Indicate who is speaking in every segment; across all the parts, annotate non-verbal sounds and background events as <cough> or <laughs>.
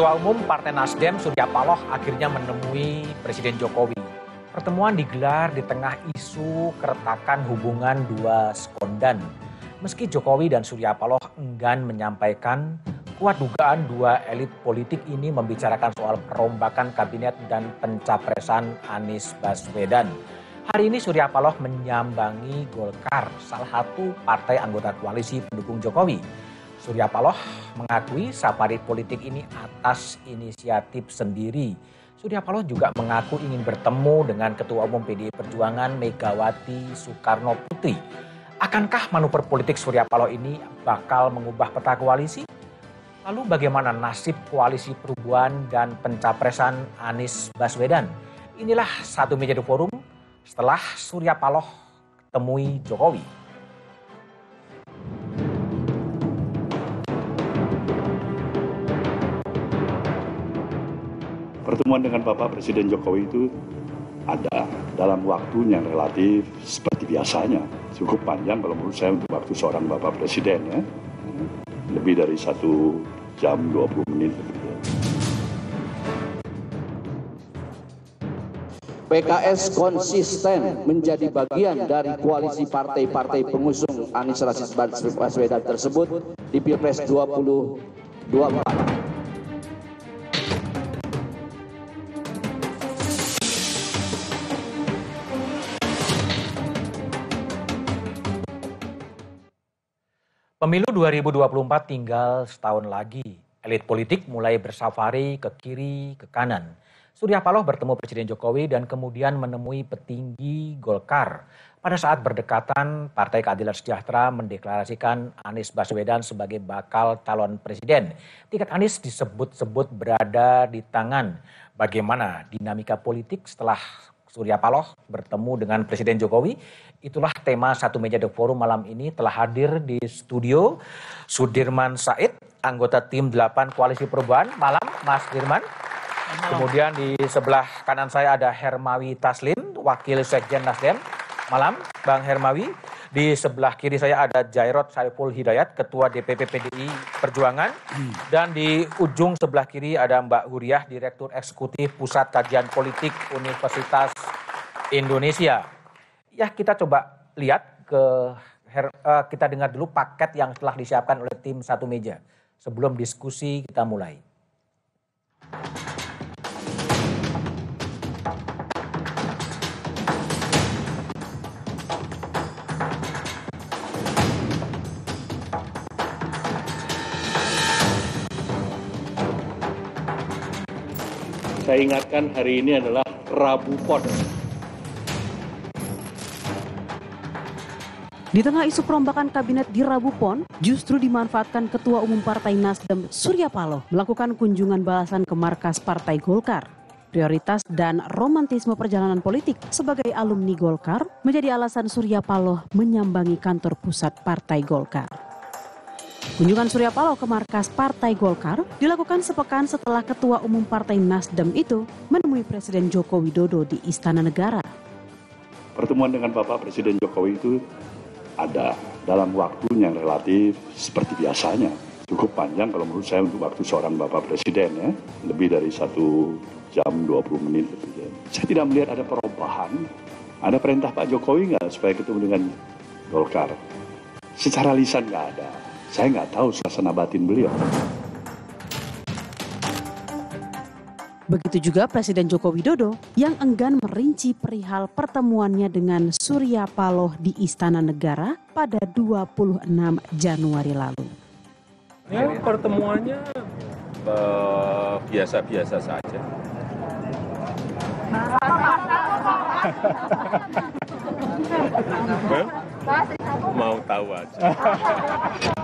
Speaker 1: Ketua Umum Partai Nasdem Surya Paloh akhirnya menemui Presiden Jokowi. Pertemuan digelar di tengah isu keretakan hubungan dua sekondan. Meski Jokowi dan Surya Paloh enggan menyampaikan, kuat dugaan dua elit politik ini membicarakan soal perombakan kabinet dan pencapresan Anies Baswedan. Hari ini Surya Paloh menyambangi Golkar, salah satu partai anggota koalisi pendukung Jokowi. Surya Paloh mengakui safari politik ini atas inisiatif sendiri. Surya Paloh juga mengaku ingin bertemu dengan Ketua Umum PDI Perjuangan Megawati Soekarno Putri. Akankah manuver politik Surya Paloh ini bakal mengubah peta koalisi? Lalu bagaimana nasib koalisi perubahan dan pencapresan Anies Baswedan? Inilah satu meja di forum setelah Surya Paloh temui Jokowi.
Speaker 2: pertemuan dengan Bapak Presiden Jokowi itu ada dalam waktu yang relatif seperti biasanya cukup panjang kalau menurut saya untuk waktu seorang Bapak Presiden ya lebih dari satu jam 20 menit
Speaker 3: PKS
Speaker 2: konsisten menjadi bagian dari koalisi partai-partai pengusung Anies Rashid Baswedan tersebut di Pilpres 2024.
Speaker 1: Pemilu 2024 tinggal setahun lagi. Elit politik mulai bersafari ke kiri, ke kanan. Surya Paloh bertemu Presiden Jokowi dan kemudian menemui petinggi Golkar. Pada saat berdekatan, Partai Keadilan Sejahtera mendeklarasikan Anies Baswedan sebagai bakal calon presiden. Tiket Anies disebut-sebut berada di tangan. Bagaimana dinamika politik setelah Surya Paloh bertemu dengan Presiden Jokowi. Itulah tema satu meja The Forum malam ini telah hadir di studio Sudirman Said, anggota tim 8 Koalisi Perubahan. Malam, Mas Dirman. Kemudian di sebelah kanan saya ada Hermawi Taslim, Wakil Sekjen Nasdem malam, Bang Hermawi. Di sebelah kiri saya ada Jairot Saiful Hidayat, Ketua DPP PDI Perjuangan. Hmm. Dan di ujung sebelah kiri ada Mbak Huriah, Direktur Eksekutif Pusat Kajian Politik Universitas Indonesia. Ya, kita coba lihat ke her, uh, kita dengar dulu paket yang telah disiapkan oleh tim satu meja sebelum diskusi kita mulai.
Speaker 2: saya ingatkan hari ini adalah Rabu Pon.
Speaker 4: Di tengah isu perombakan kabinet di Rabu Pon, justru dimanfaatkan Ketua Umum Partai Nasdem Surya Paloh melakukan kunjungan balasan ke markas Partai Golkar. Prioritas dan romantisme perjalanan politik sebagai alumni Golkar menjadi alasan Surya Paloh menyambangi kantor pusat Partai Golkar. Kunjungan Surya Paloh ke markas Partai Golkar dilakukan sepekan setelah Ketua Umum Partai Nasdem itu menemui Presiden Joko Widodo di Istana Negara.
Speaker 2: Pertemuan dengan Bapak Presiden Jokowi itu ada dalam waktu yang relatif seperti biasanya. Cukup panjang kalau menurut saya untuk waktu seorang Bapak Presiden ya. Lebih dari satu jam 20 menit lebih. Saya tidak melihat ada perubahan. Ada perintah Pak Jokowi nggak supaya ketemu dengan Golkar? Secara lisan nggak ada saya nggak tahu suasana batin beliau.
Speaker 4: Begitu juga Presiden Joko Widodo yang enggan merinci perihal pertemuannya dengan Surya Paloh di Istana Negara pada 26 Januari lalu.
Speaker 3: Ya, pertemuannya eh, biasa-biasa uh, saja. <laughs> mau tahu aja. <laughs>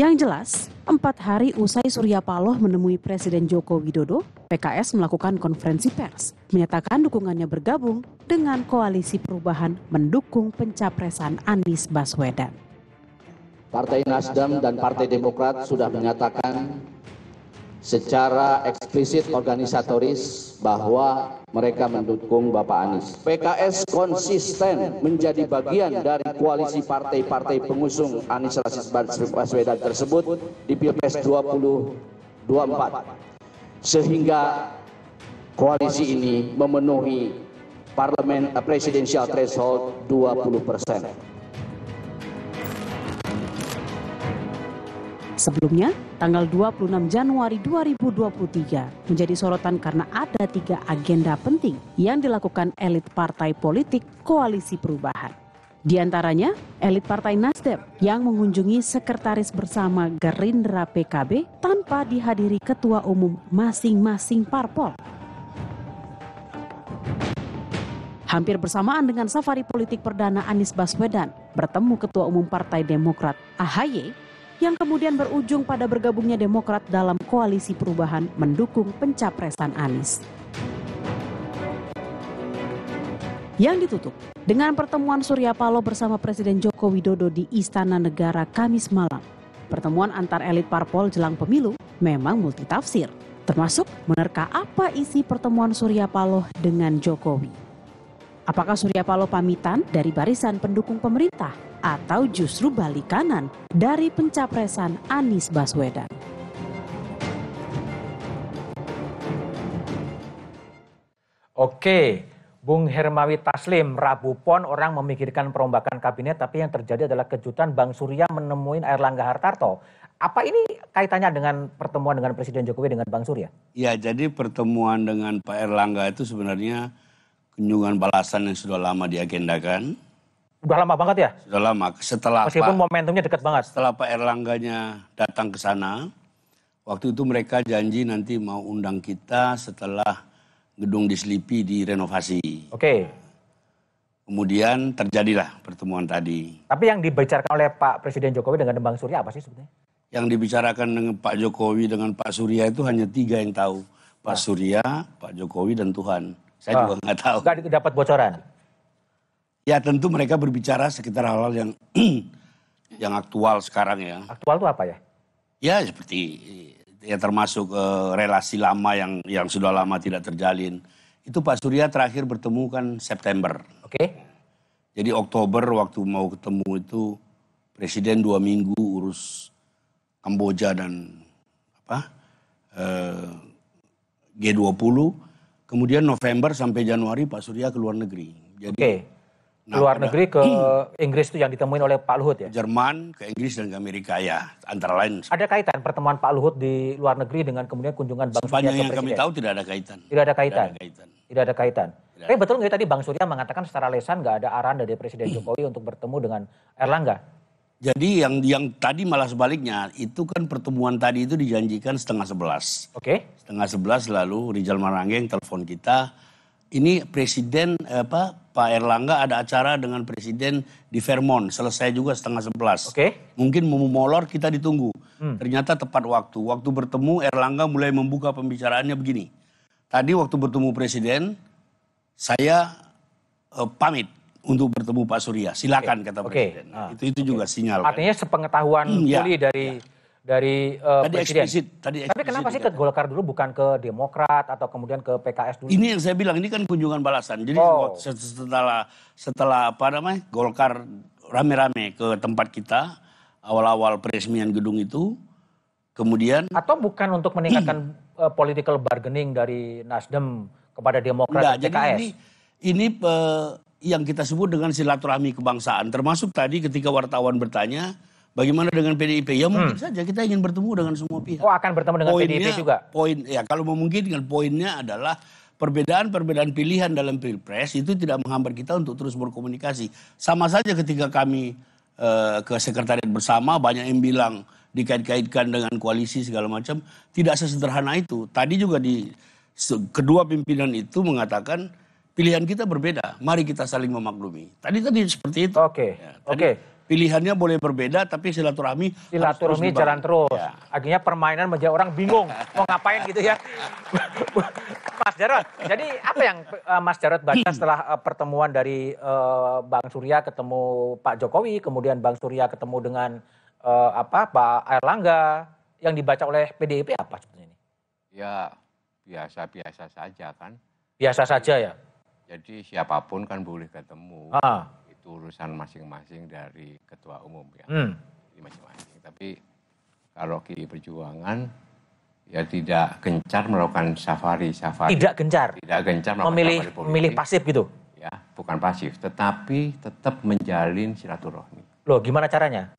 Speaker 4: Yang jelas, empat hari usai Surya Paloh menemui Presiden Joko Widodo, PKS melakukan konferensi pers, menyatakan dukungannya bergabung dengan koalisi perubahan mendukung pencapresan Anies Baswedan.
Speaker 2: Partai Nasdem dan Partai Demokrat sudah menyatakan secara eksplisit organisatoris bahwa mereka mendukung Bapak Anies. PKS konsisten menjadi bagian dari koalisi partai-partai pengusung Anies Baswedan tersebut di Pilpres 2024. Sehingga koalisi ini memenuhi parlemen presidensial threshold 20 persen.
Speaker 4: Sebelumnya, tanggal 26 Januari 2023 menjadi sorotan karena ada tiga agenda penting yang dilakukan elit partai politik Koalisi Perubahan. Di antaranya, elit Partai Nasdem yang mengunjungi sekretaris bersama Gerindra PKB tanpa dihadiri ketua umum masing-masing parpol. Hampir bersamaan dengan safari politik perdana Anies Baswedan bertemu ketua umum Partai Demokrat AHY yang kemudian berujung pada bergabungnya Demokrat dalam koalisi perubahan mendukung pencapresan Anies. Yang ditutup dengan pertemuan Surya Paloh bersama Presiden Joko Widodo di Istana Negara Kamis malam. Pertemuan antar elit parpol jelang pemilu memang multitafsir, termasuk menerka apa isi pertemuan Surya Paloh dengan Jokowi. Apakah Surya Paloh pamitan dari barisan pendukung pemerintah atau justru balik kanan dari pencapresan Anies Baswedan?
Speaker 1: Oke, Bung Hermawi Taslim, Rabu Pon orang memikirkan perombakan kabinet tapi yang terjadi adalah kejutan Bang Surya menemuin Erlangga Hartarto. Apa ini kaitannya dengan pertemuan dengan Presiden Jokowi dengan Bang Surya?
Speaker 2: Ya, jadi pertemuan dengan Pak Erlangga itu sebenarnya kunjungan balasan yang sudah lama diagendakan. Sudah lama banget ya? Sudah lama. Setelah Meskipun Pak, momentumnya dekat banget. Setelah Pak Erlangganya datang ke sana, waktu itu mereka janji nanti mau undang kita setelah gedung diselipi direnovasi. Oke. Okay. Kemudian terjadilah pertemuan tadi.
Speaker 1: Tapi yang dibicarakan oleh Pak Presiden Jokowi dengan Bang Surya apa sih sebetulnya?
Speaker 2: Yang dibicarakan dengan Pak Jokowi dengan Pak Surya itu hanya tiga yang tahu. Pak ya. Surya, Pak Jokowi, dan Tuhan. Saya oh. juga ah. nggak tahu. Gak dapat bocoran? Ya tentu mereka berbicara sekitar hal-hal yang <clears throat> yang aktual sekarang ya. Aktual itu apa ya? Ya seperti ya termasuk eh, relasi lama yang yang sudah lama tidak terjalin. Itu Pak Surya terakhir bertemu kan September. Oke. Okay. Jadi Oktober waktu mau ketemu itu presiden dua minggu urus Kamboja dan apa eh, G20 Kemudian November sampai Januari Pak Surya ke luar negeri. Jadi okay.
Speaker 1: Nah, luar negeri ke hmm. <clears throat>
Speaker 2: Inggris itu yang ditemuin oleh Pak Luhut ya? Jerman, ke Inggris dan ke Amerika ya, antara lain.
Speaker 1: Ada kaitan pertemuan Pak Luhut di luar negeri dengan kemudian kunjungan Bang Sepanjang Surya ke Presiden? yang kami tahu
Speaker 2: tidak ada kaitan. Tidak ada kaitan? Tidak ada kaitan. Tidak ada kaitan. Tapi betul
Speaker 1: nggak tadi Bang Surya mengatakan secara lesan nggak ada arahan dari Presiden <clears throat> Jokowi untuk bertemu dengan
Speaker 2: Erlangga? Jadi yang yang tadi malah sebaliknya itu kan pertemuan tadi itu dijanjikan setengah sebelas. Oke. Okay. Setengah sebelas lalu Rizal Maranggeng telepon kita. Ini presiden apa Pak Erlangga ada acara dengan presiden di Vermont selesai juga setengah sebelas. Oke. Okay. Mungkin mau molor kita ditunggu. Hmm. Ternyata tepat waktu. Waktu bertemu Erlangga mulai membuka pembicaraannya begini. Tadi waktu bertemu presiden saya eh, pamit untuk bertemu Pak Surya. Silakan okay. kata presiden. Okay. Nah, itu itu okay. juga sinyal. Kan? Artinya
Speaker 1: kan? sepengetahuan hmm, ya, dari
Speaker 2: ya. dari uh, tadi presiden. Eksplisit, tadi eksplisit Tapi kenapa sih
Speaker 1: ke kan? Golkar dulu bukan ke Demokrat atau kemudian ke PKS dulu? Ini yang
Speaker 2: saya bilang ini kan kunjungan balasan. Jadi oh. setelah setelah apa namanya Golkar rame-rame ke tempat kita awal-awal peresmian gedung itu kemudian atau
Speaker 1: bukan untuk meningkatkan hmm. <clears throat> political bargaining dari Nasdem kepada
Speaker 2: Demokrat Enggak, PKS. Jadi ini ini uh, yang kita sebut dengan silaturahmi kebangsaan. Termasuk tadi ketika wartawan bertanya, bagaimana dengan PDIP? Ya hmm. mungkin hmm. saja kita ingin bertemu dengan semua pihak. Oh akan bertemu dengan poinnya, PDIP juga? Poin, ya kalau memungkinkan poinnya adalah perbedaan-perbedaan pilihan dalam pilpres itu tidak menghambat kita untuk terus berkomunikasi. Sama saja ketika kami uh, ke sekretariat bersama banyak yang bilang dikait-kaitkan dengan koalisi segala macam tidak sesederhana itu. Tadi juga di kedua pimpinan itu mengatakan pilihan kita berbeda. Mari kita saling memaklumi. Tadi tadi seperti itu. Oke. Okay. Ya, Oke. Okay. Pilihannya boleh berbeda, tapi silaturahmi silaturahmi jalan terus. Ya. Akhirnya permainan
Speaker 1: menjadi orang bingung mau ngapain gitu ya. <laughs> Mas Jarod. jadi apa yang eh, Mas Jarod baca <clears throat> setelah eh, pertemuan dari eh, Bang Surya ketemu Pak Jokowi, kemudian Bang Surya ketemu dengan apa Pak Erlangga yang dibaca oleh PDIP apa sebenarnya ini?
Speaker 3: Ya biasa-biasa saja kan. Biasa saja ya. Jadi siapapun kan boleh ketemu. Ah. Itu urusan masing-masing dari ketua umum ya. Hmm. masing-masing. Tapi kalau KI Perjuangan ya tidak gencar melakukan safari safari. Tidak gencar. Tidak gencar memilih safari memilih pasif gitu. Ya, bukan pasif, tetapi tetap menjalin silaturahmi.
Speaker 1: Loh, gimana caranya?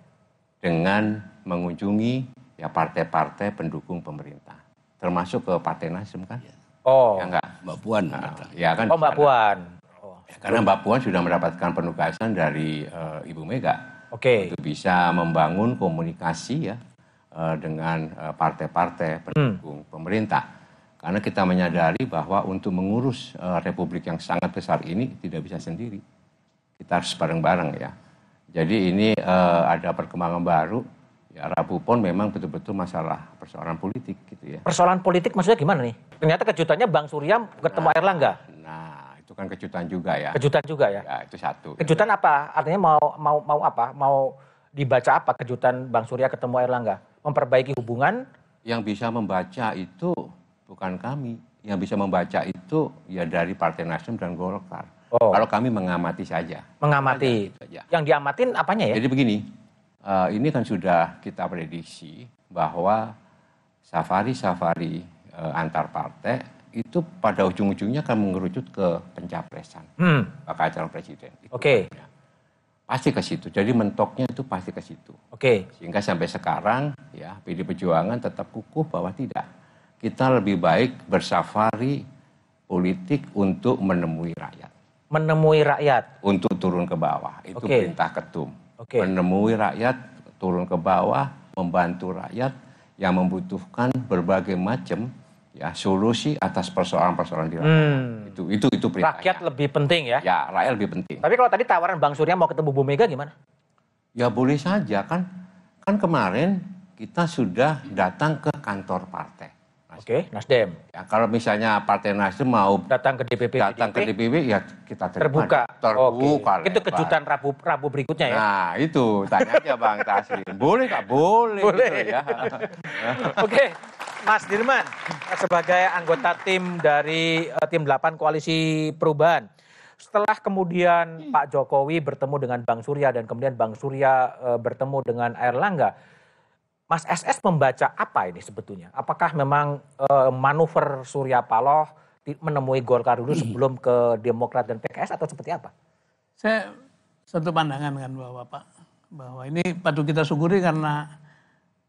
Speaker 3: Dengan mengunjungi ya partai-partai pendukung pemerintah, termasuk ke Partai Nasdem kan? Iya. Oh. Ya enggak. Mbak Puan. Nah, ya kan. Oh Mbak Puan. Oh. karena Mbak Puan sudah mendapatkan penugasan dari uh, Ibu Mega. Oke. Okay. Untuk bisa membangun komunikasi ya uh, dengan partai eh, partai-partai pendukung hmm. pemerintah. Karena kita menyadari bahwa untuk mengurus uh, republik yang sangat besar ini tidak bisa sendiri. Kita harus bareng-bareng ya. Jadi ini uh, ada perkembangan baru Ya, Rabu pun memang betul-betul masalah persoalan politik gitu ya.
Speaker 1: Persoalan politik maksudnya gimana nih? Ternyata kejutannya Bang
Speaker 3: Surya ketemu nah, Erlangga. Nah, itu kan kejutan juga ya. Kejutan juga ya. Ya, itu satu. Kejutan
Speaker 1: apa? Artinya mau mau mau apa? Mau dibaca
Speaker 3: apa kejutan Bang Surya ketemu Erlangga? Memperbaiki hubungan? Yang bisa membaca itu bukan kami. Yang bisa membaca itu ya dari Partai Nasdem dan Golkar. Oh. Kalau kami mengamati saja. Mengamati. Saja. Yang diamatin apanya ya? Jadi begini, uh, ini kan sudah kita prediksi bahwa safari-safari uh, antar partai itu pada ujung-ujungnya akan mengerucut ke pencapresan hmm. bakal calon presiden. Oke. Okay. Pasti ke situ. Jadi mentoknya itu pasti ke situ. Oke. Okay. Sehingga sampai sekarang ya PD Perjuangan tetap kukuh bahwa tidak. Kita lebih baik bersafari politik untuk menemui rakyat
Speaker 1: menemui rakyat
Speaker 3: untuk turun ke bawah itu okay. perintah ketum okay. menemui rakyat, turun ke bawah, membantu rakyat yang membutuhkan berbagai macam ya solusi atas persoalan-persoalan di
Speaker 4: rakyat. Hmm.
Speaker 3: Itu itu itu perintah. Rakyat lebih penting ya. Ya, rakyat lebih penting. Tapi kalau tadi tawaran Bang Surya mau ketemu Bu Mega gimana? Ya boleh saja kan. Kan kemarin kita sudah datang ke kantor partai. Oke, okay, Nasdem. Ya, kalau misalnya Partai Nasdem mau datang ke DPP, datang ke DPP ya kita terima. terbuka. Terbuka. Okay. Itu kejutan Rabu Rabu berikutnya ya. Nah, itu tanya aja Bang Taslim. Boleh nggak? Boleh. Boleh. Gitu, ya. <laughs> Oke.
Speaker 1: okay. Mas Dirman, sebagai anggota tim dari uh, tim 8 Koalisi Perubahan, setelah kemudian Pak Jokowi bertemu dengan Bang Surya dan kemudian Bang Surya uh, bertemu dengan Air Langga, Mas SS membaca apa ini sebetulnya? Apakah memang e, manuver Surya Paloh menemui Golkar dulu sebelum ke Demokrat dan PKS atau seperti apa?
Speaker 5: Saya satu pandangan kan bahwa Pak bahwa ini patut kita syukuri karena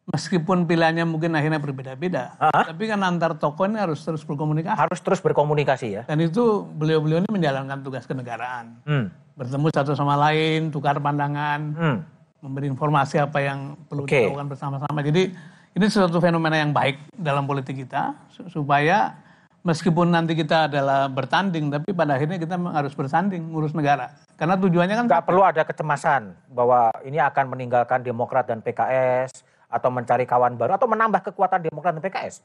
Speaker 5: meskipun pilihannya mungkin akhirnya berbeda-beda, tapi kan antar tokoh ini harus terus berkomunikasi. Harus terus berkomunikasi ya. Dan itu beliau-beliau ini menjalankan tugas kenegaraan. Hmm. Bertemu satu sama lain, tukar pandangan. Hmm memberi informasi apa yang perlu okay. dilakukan bersama-sama. Jadi ini sesuatu fenomena yang baik dalam politik kita supaya meskipun nanti kita adalah bertanding
Speaker 1: tapi pada akhirnya kita harus bersanding ngurus negara. Karena tujuannya kan nggak perlu ada kecemasan bahwa ini akan meninggalkan Demokrat dan PKS atau mencari kawan baru atau menambah kekuatan Demokrat dan PKS.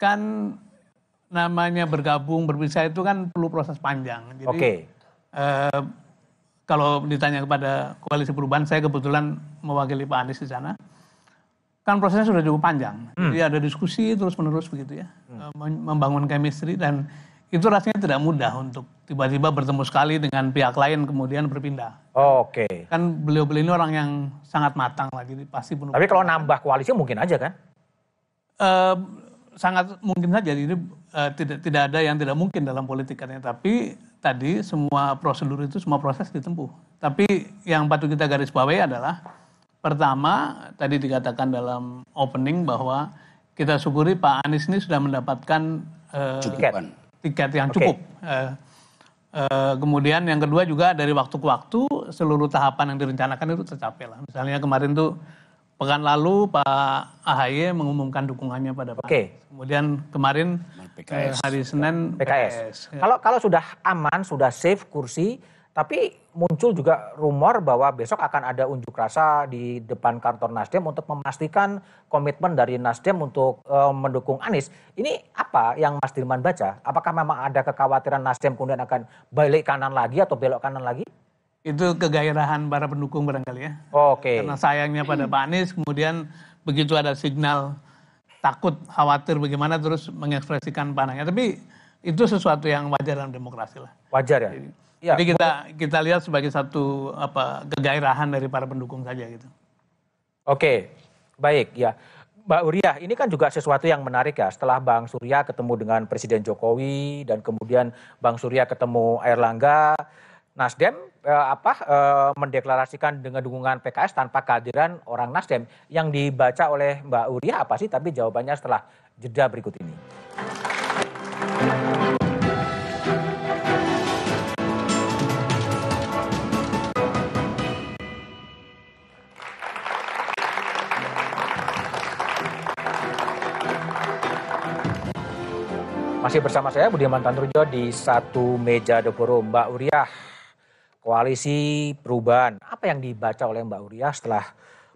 Speaker 1: Kan
Speaker 5: namanya bergabung berpisah itu kan perlu proses panjang. Jadi okay. eh, kalau ditanya kepada koalisi perubahan, saya kebetulan mewakili Pak Anies di sana. Kan prosesnya sudah cukup panjang. Hmm. Jadi ada diskusi terus-menerus begitu ya. Hmm. Eh, membangun chemistry dan itu rasanya tidak mudah untuk tiba-tiba bertemu sekali dengan pihak lain kemudian berpindah.
Speaker 1: Oh, Oke. Okay.
Speaker 5: Kan beliau-beliau ini orang yang sangat matang lagi pasti penuh. Tapi kalau nambah koalisi mungkin aja kan? Uh, sangat mungkin saja jadi uh, tidak tidak ada yang tidak mungkin dalam politikannya. tapi tadi semua prosedur itu semua proses ditempuh. Tapi yang patut kita garis bawahi adalah pertama tadi dikatakan dalam opening bahwa kita syukuri Pak Anies ini sudah mendapatkan uh, tiket yang cukup. Uh, uh, kemudian yang kedua juga dari waktu ke waktu seluruh tahapan yang direncanakan itu tercapai lah. Misalnya kemarin tuh pekan lalu Pak AHY mengumumkan
Speaker 1: dukungannya pada Pak. Okay. Kemudian kemarin PKS. Eh, hari Senin PKS. PKS. Ya. Kalau kalau sudah aman, sudah safe kursi, tapi muncul juga rumor bahwa besok akan ada unjuk rasa di depan kantor Nasdem untuk memastikan komitmen dari Nasdem untuk e, mendukung Anies. Ini apa yang Mas Dirman baca? Apakah memang ada kekhawatiran Nasdem kemudian akan balik kanan lagi atau belok kanan lagi? Itu kegairahan para pendukung barangkali ya.
Speaker 5: Oke. Okay. Karena sayangnya pada Pak Anies kemudian begitu ada signal takut, khawatir bagaimana terus mengekspresikan pandangnya. Tapi itu sesuatu yang wajar dalam demokrasi lah.
Speaker 1: Wajar ya. Jadi,
Speaker 5: ya. Jadi kita kita lihat sebagai satu apa kegairahan dari para pendukung saja gitu.
Speaker 1: Oke, baik ya. Mbak Uriah, ini kan juga sesuatu yang menarik ya. Setelah Bang Surya ketemu dengan Presiden Jokowi dan kemudian Bang Surya ketemu Air Langga, Nasdem eh, apa eh, mendeklarasikan dengan dukungan PKS tanpa kehadiran orang Nasdem yang dibaca oleh Mbak Uria apa sih tapi jawabannya setelah jeda berikut ini. Masih bersama saya Budiman Rujo di satu meja Deporo Mbak Uriah koalisi perubahan. Apa yang dibaca oleh Mbak Uria setelah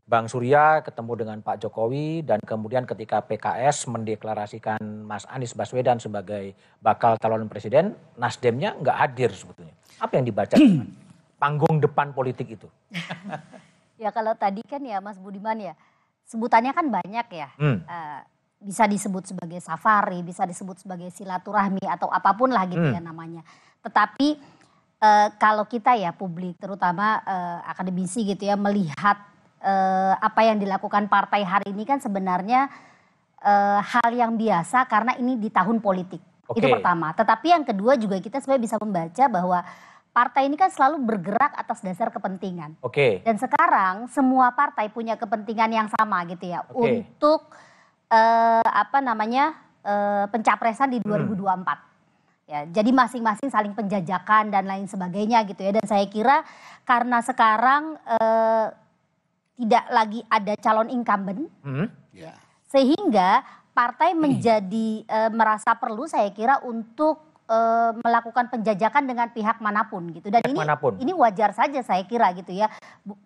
Speaker 1: Bang Surya ketemu dengan Pak Jokowi dan kemudian ketika PKS mendeklarasikan Mas Anies Baswedan sebagai bakal calon presiden, Nasdemnya nggak hadir sebetulnya. Apa yang dibaca <clears throat> panggung depan politik itu?
Speaker 6: <laughs> ya kalau tadi kan ya Mas Budiman ya sebutannya kan banyak ya. Hmm. Uh, bisa disebut sebagai safari, bisa disebut sebagai silaturahmi atau apapun lah gitu hmm. ya namanya. Tetapi uh, kalau kita ya publik terutama uh, akademisi gitu ya melihat uh, apa yang dilakukan partai hari ini kan sebenarnya uh, hal yang biasa karena ini di tahun politik. Okay. Itu pertama. Tetapi yang kedua juga kita sebenarnya bisa membaca bahwa partai ini kan selalu bergerak atas dasar kepentingan. Oke. Okay. Dan sekarang semua partai punya kepentingan yang sama gitu ya okay. untuk uh, apa namanya uh, pencapresan di 2024. Hmm. Ya, jadi masing-masing saling penjajakan dan lain sebagainya gitu ya. Dan saya kira karena sekarang eh, tidak lagi ada calon incumbent,
Speaker 4: hmm? yeah.
Speaker 6: sehingga partai menjadi eh, merasa perlu saya kira untuk eh, melakukan penjajakan dengan pihak manapun gitu. Dan ini manapun. ini wajar saja saya kira gitu ya.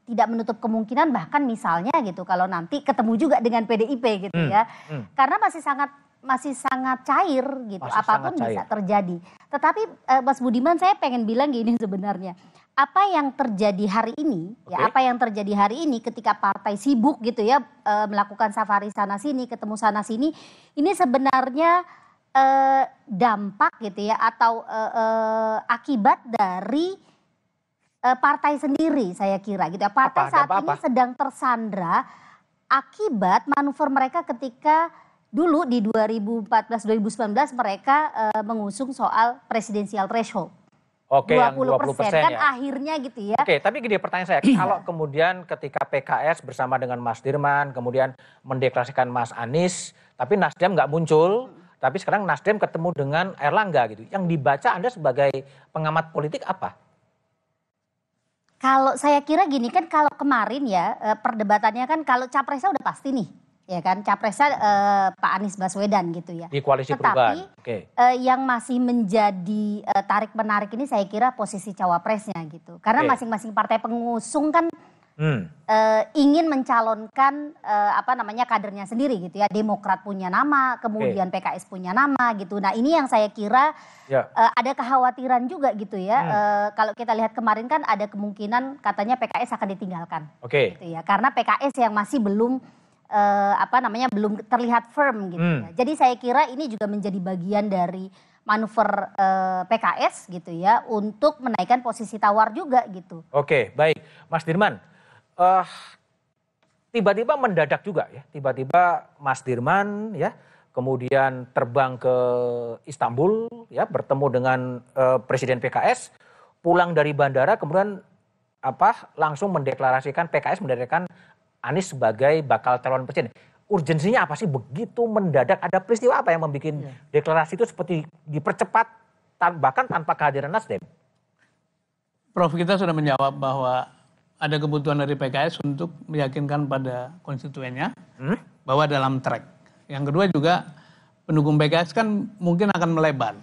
Speaker 6: Tidak menutup kemungkinan bahkan misalnya gitu kalau nanti ketemu juga dengan PDIP gitu hmm. ya. Hmm. Karena masih sangat masih sangat cair gitu, masih apapun cair. bisa terjadi. Tetapi uh, Mas Budiman saya pengen bilang gini sebenarnya, apa yang terjadi hari ini, okay. ya apa yang terjadi hari ini ketika partai sibuk gitu ya uh, melakukan safari sana sini, ketemu sana sini, ini sebenarnya uh, dampak gitu ya atau uh, uh, akibat dari uh, partai sendiri saya kira gitu ya. Partai apa, saat apa, apa. ini sedang tersandra akibat manuver mereka ketika dulu di 2014-2019 mereka uh, mengusung soal presidensial threshold.
Speaker 1: Oke, 20%, yang 20 persen kan ya.
Speaker 6: akhirnya gitu ya.
Speaker 1: Oke, tapi gini pertanyaan saya, iya. kalau kemudian ketika PKS bersama dengan Mas Dirman, kemudian mendeklarasikan Mas Anies, tapi Nasdem nggak muncul, tapi sekarang Nasdem ketemu dengan Erlangga gitu. Yang dibaca Anda sebagai pengamat politik apa?
Speaker 6: Kalau saya kira gini kan kalau kemarin ya eh, perdebatannya kan kalau capresnya udah pasti nih ya kan capresnya eh, Pak Anies Baswedan gitu ya. Di koalisi Tetapi, perubahan. Okay. Uh, eh, yang masih menjadi uh, eh, tarik menarik ini saya kira posisi cawapresnya gitu. Karena masing masing-masing partai pengusung kan hmm. eh, ingin mencalonkan eh, apa namanya kadernya sendiri gitu ya. Demokrat punya nama, kemudian okay. PKS punya nama gitu. Nah ini yang saya kira yeah. Ya. uh, ada kekhawatiran juga gitu ya. Hmm. Eh, kalau kita lihat kemarin kan ada kemungkinan katanya PKS akan ditinggalkan. Oke. Okay. Gitu ya. Karena PKS yang masih belum uh, apa namanya belum terlihat firm gitu hmm. ya. Jadi saya kira ini juga menjadi bagian dari manuver eh, PKS gitu ya untuk menaikkan posisi tawar juga gitu.
Speaker 1: Oke, baik. Mas Dirman, uh, tiba-tiba mendadak juga ya. Tiba-tiba Mas Dirman ya kemudian terbang ke Istanbul ya bertemu dengan uh, presiden PKS, pulang dari bandara kemudian apa langsung mendeklarasikan PKS mendeklarasikan Anies sebagai bakal calon presiden. Urgensinya apa sih begitu mendadak ada peristiwa apa yang membuat ya. deklarasi itu seperti dipercepat bahkan tanpa kehadiran Nasdem?
Speaker 5: Prof kita sudah menjawab bahwa ada kebutuhan dari PKS untuk meyakinkan pada konstituennya hmm? bahwa dalam track. Yang kedua juga pendukung PKS kan mungkin akan melebar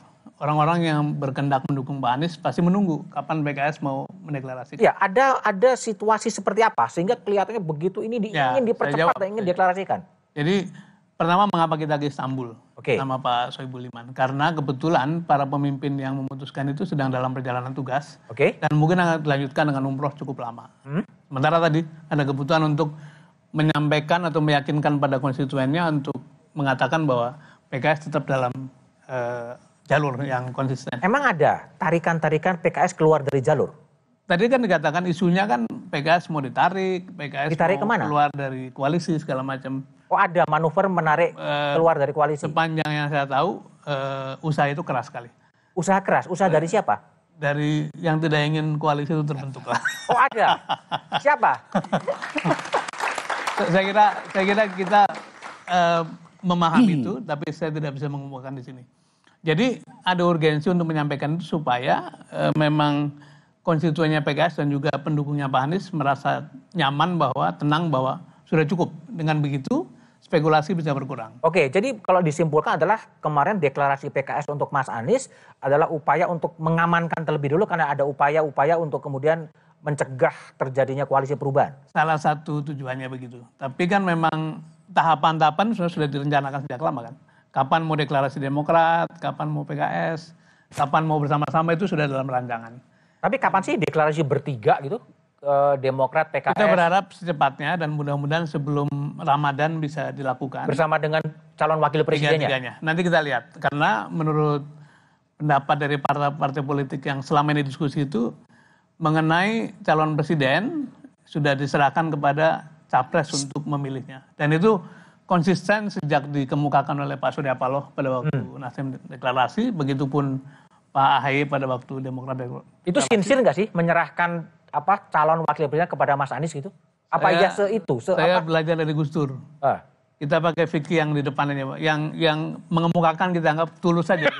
Speaker 5: orang-orang yang berkendak mendukung Pak Anies pasti menunggu kapan PKS mau mendeklarasikan. Ya,
Speaker 1: ada ada situasi seperti apa sehingga kelihatannya begitu ini di, ya, ingin dipercepat dan ingin deklarasikan.
Speaker 5: Jadi pertama mengapa kita ke Istanbul? Okay. Nama Pak Soebul Iman. Karena kebetulan para pemimpin yang memutuskan itu sedang dalam perjalanan tugas. Okay. Dan mungkin akan dilanjutkan dengan umroh cukup lama. Hmm? Sementara tadi ada kebutuhan untuk menyampaikan atau meyakinkan pada konstituennya untuk mengatakan bahwa PKS tetap dalam eh, jalur yang konsisten. Emang ada tarikan-tarikan PKS keluar dari jalur? Tadi kan dikatakan isunya kan PKS mau ditarik, PKS ditarik mau kemana? keluar dari koalisi segala macam. Oh ada manuver menarik uh, keluar dari koalisi? Sepanjang yang saya tahu uh, usaha itu keras sekali. Usaha keras, usaha uh, dari siapa? Dari yang tidak ingin koalisi itu terbentuk lah. <laughs>
Speaker 1: Oh ada? siapa?
Speaker 5: <laughs> saya kira saya kira kita uh, memahami hmm. itu, <clears throat> tapi saya tidak bisa mengumpulkan di sini. Jadi ada urgensi untuk menyampaikan itu supaya e, memang konstituennya PKS dan juga pendukungnya Pak Anies merasa
Speaker 1: nyaman bahwa tenang bahwa sudah cukup. Dengan begitu spekulasi bisa berkurang. Oke, jadi kalau disimpulkan adalah kemarin deklarasi PKS untuk Mas Anies adalah upaya untuk mengamankan terlebih dulu karena ada upaya-upaya untuk kemudian mencegah terjadinya koalisi perubahan.
Speaker 5: Salah satu tujuannya begitu. Tapi kan memang tahapan-tahapan sudah, sudah direncanakan sejak lama kan. Kapan mau deklarasi Demokrat, kapan mau PKS, kapan mau bersama-sama itu sudah dalam rancangan. Tapi kapan sih deklarasi bertiga gitu?
Speaker 1: Eh, Demokrat, PKS. Kita berharap
Speaker 5: secepatnya dan mudah-mudahan sebelum Ramadan bisa dilakukan. Bersama dengan calon wakil presidennya. Tiga-tiganya. Nanti kita lihat karena menurut pendapat dari partai-partai politik yang selama ini diskusi itu mengenai calon presiden sudah diserahkan kepada capres untuk memilihnya. Dan itu konsisten sejak dikemukakan oleh Pak Surya Paloh pada waktu hmm. Nasdem deklarasi, begitupun Pak AHY pada
Speaker 1: waktu Demokrat deklarasi. Itu sincere nggak sih menyerahkan apa calon wakil presiden kepada Mas Anies gitu? Apa saya, ya se itu? Se saya apa?
Speaker 5: belajar dari Gus Dur. Ah. Kita pakai fikih yang di depan ini, Yang yang mengemukakan kita anggap tulus saja. <laughs>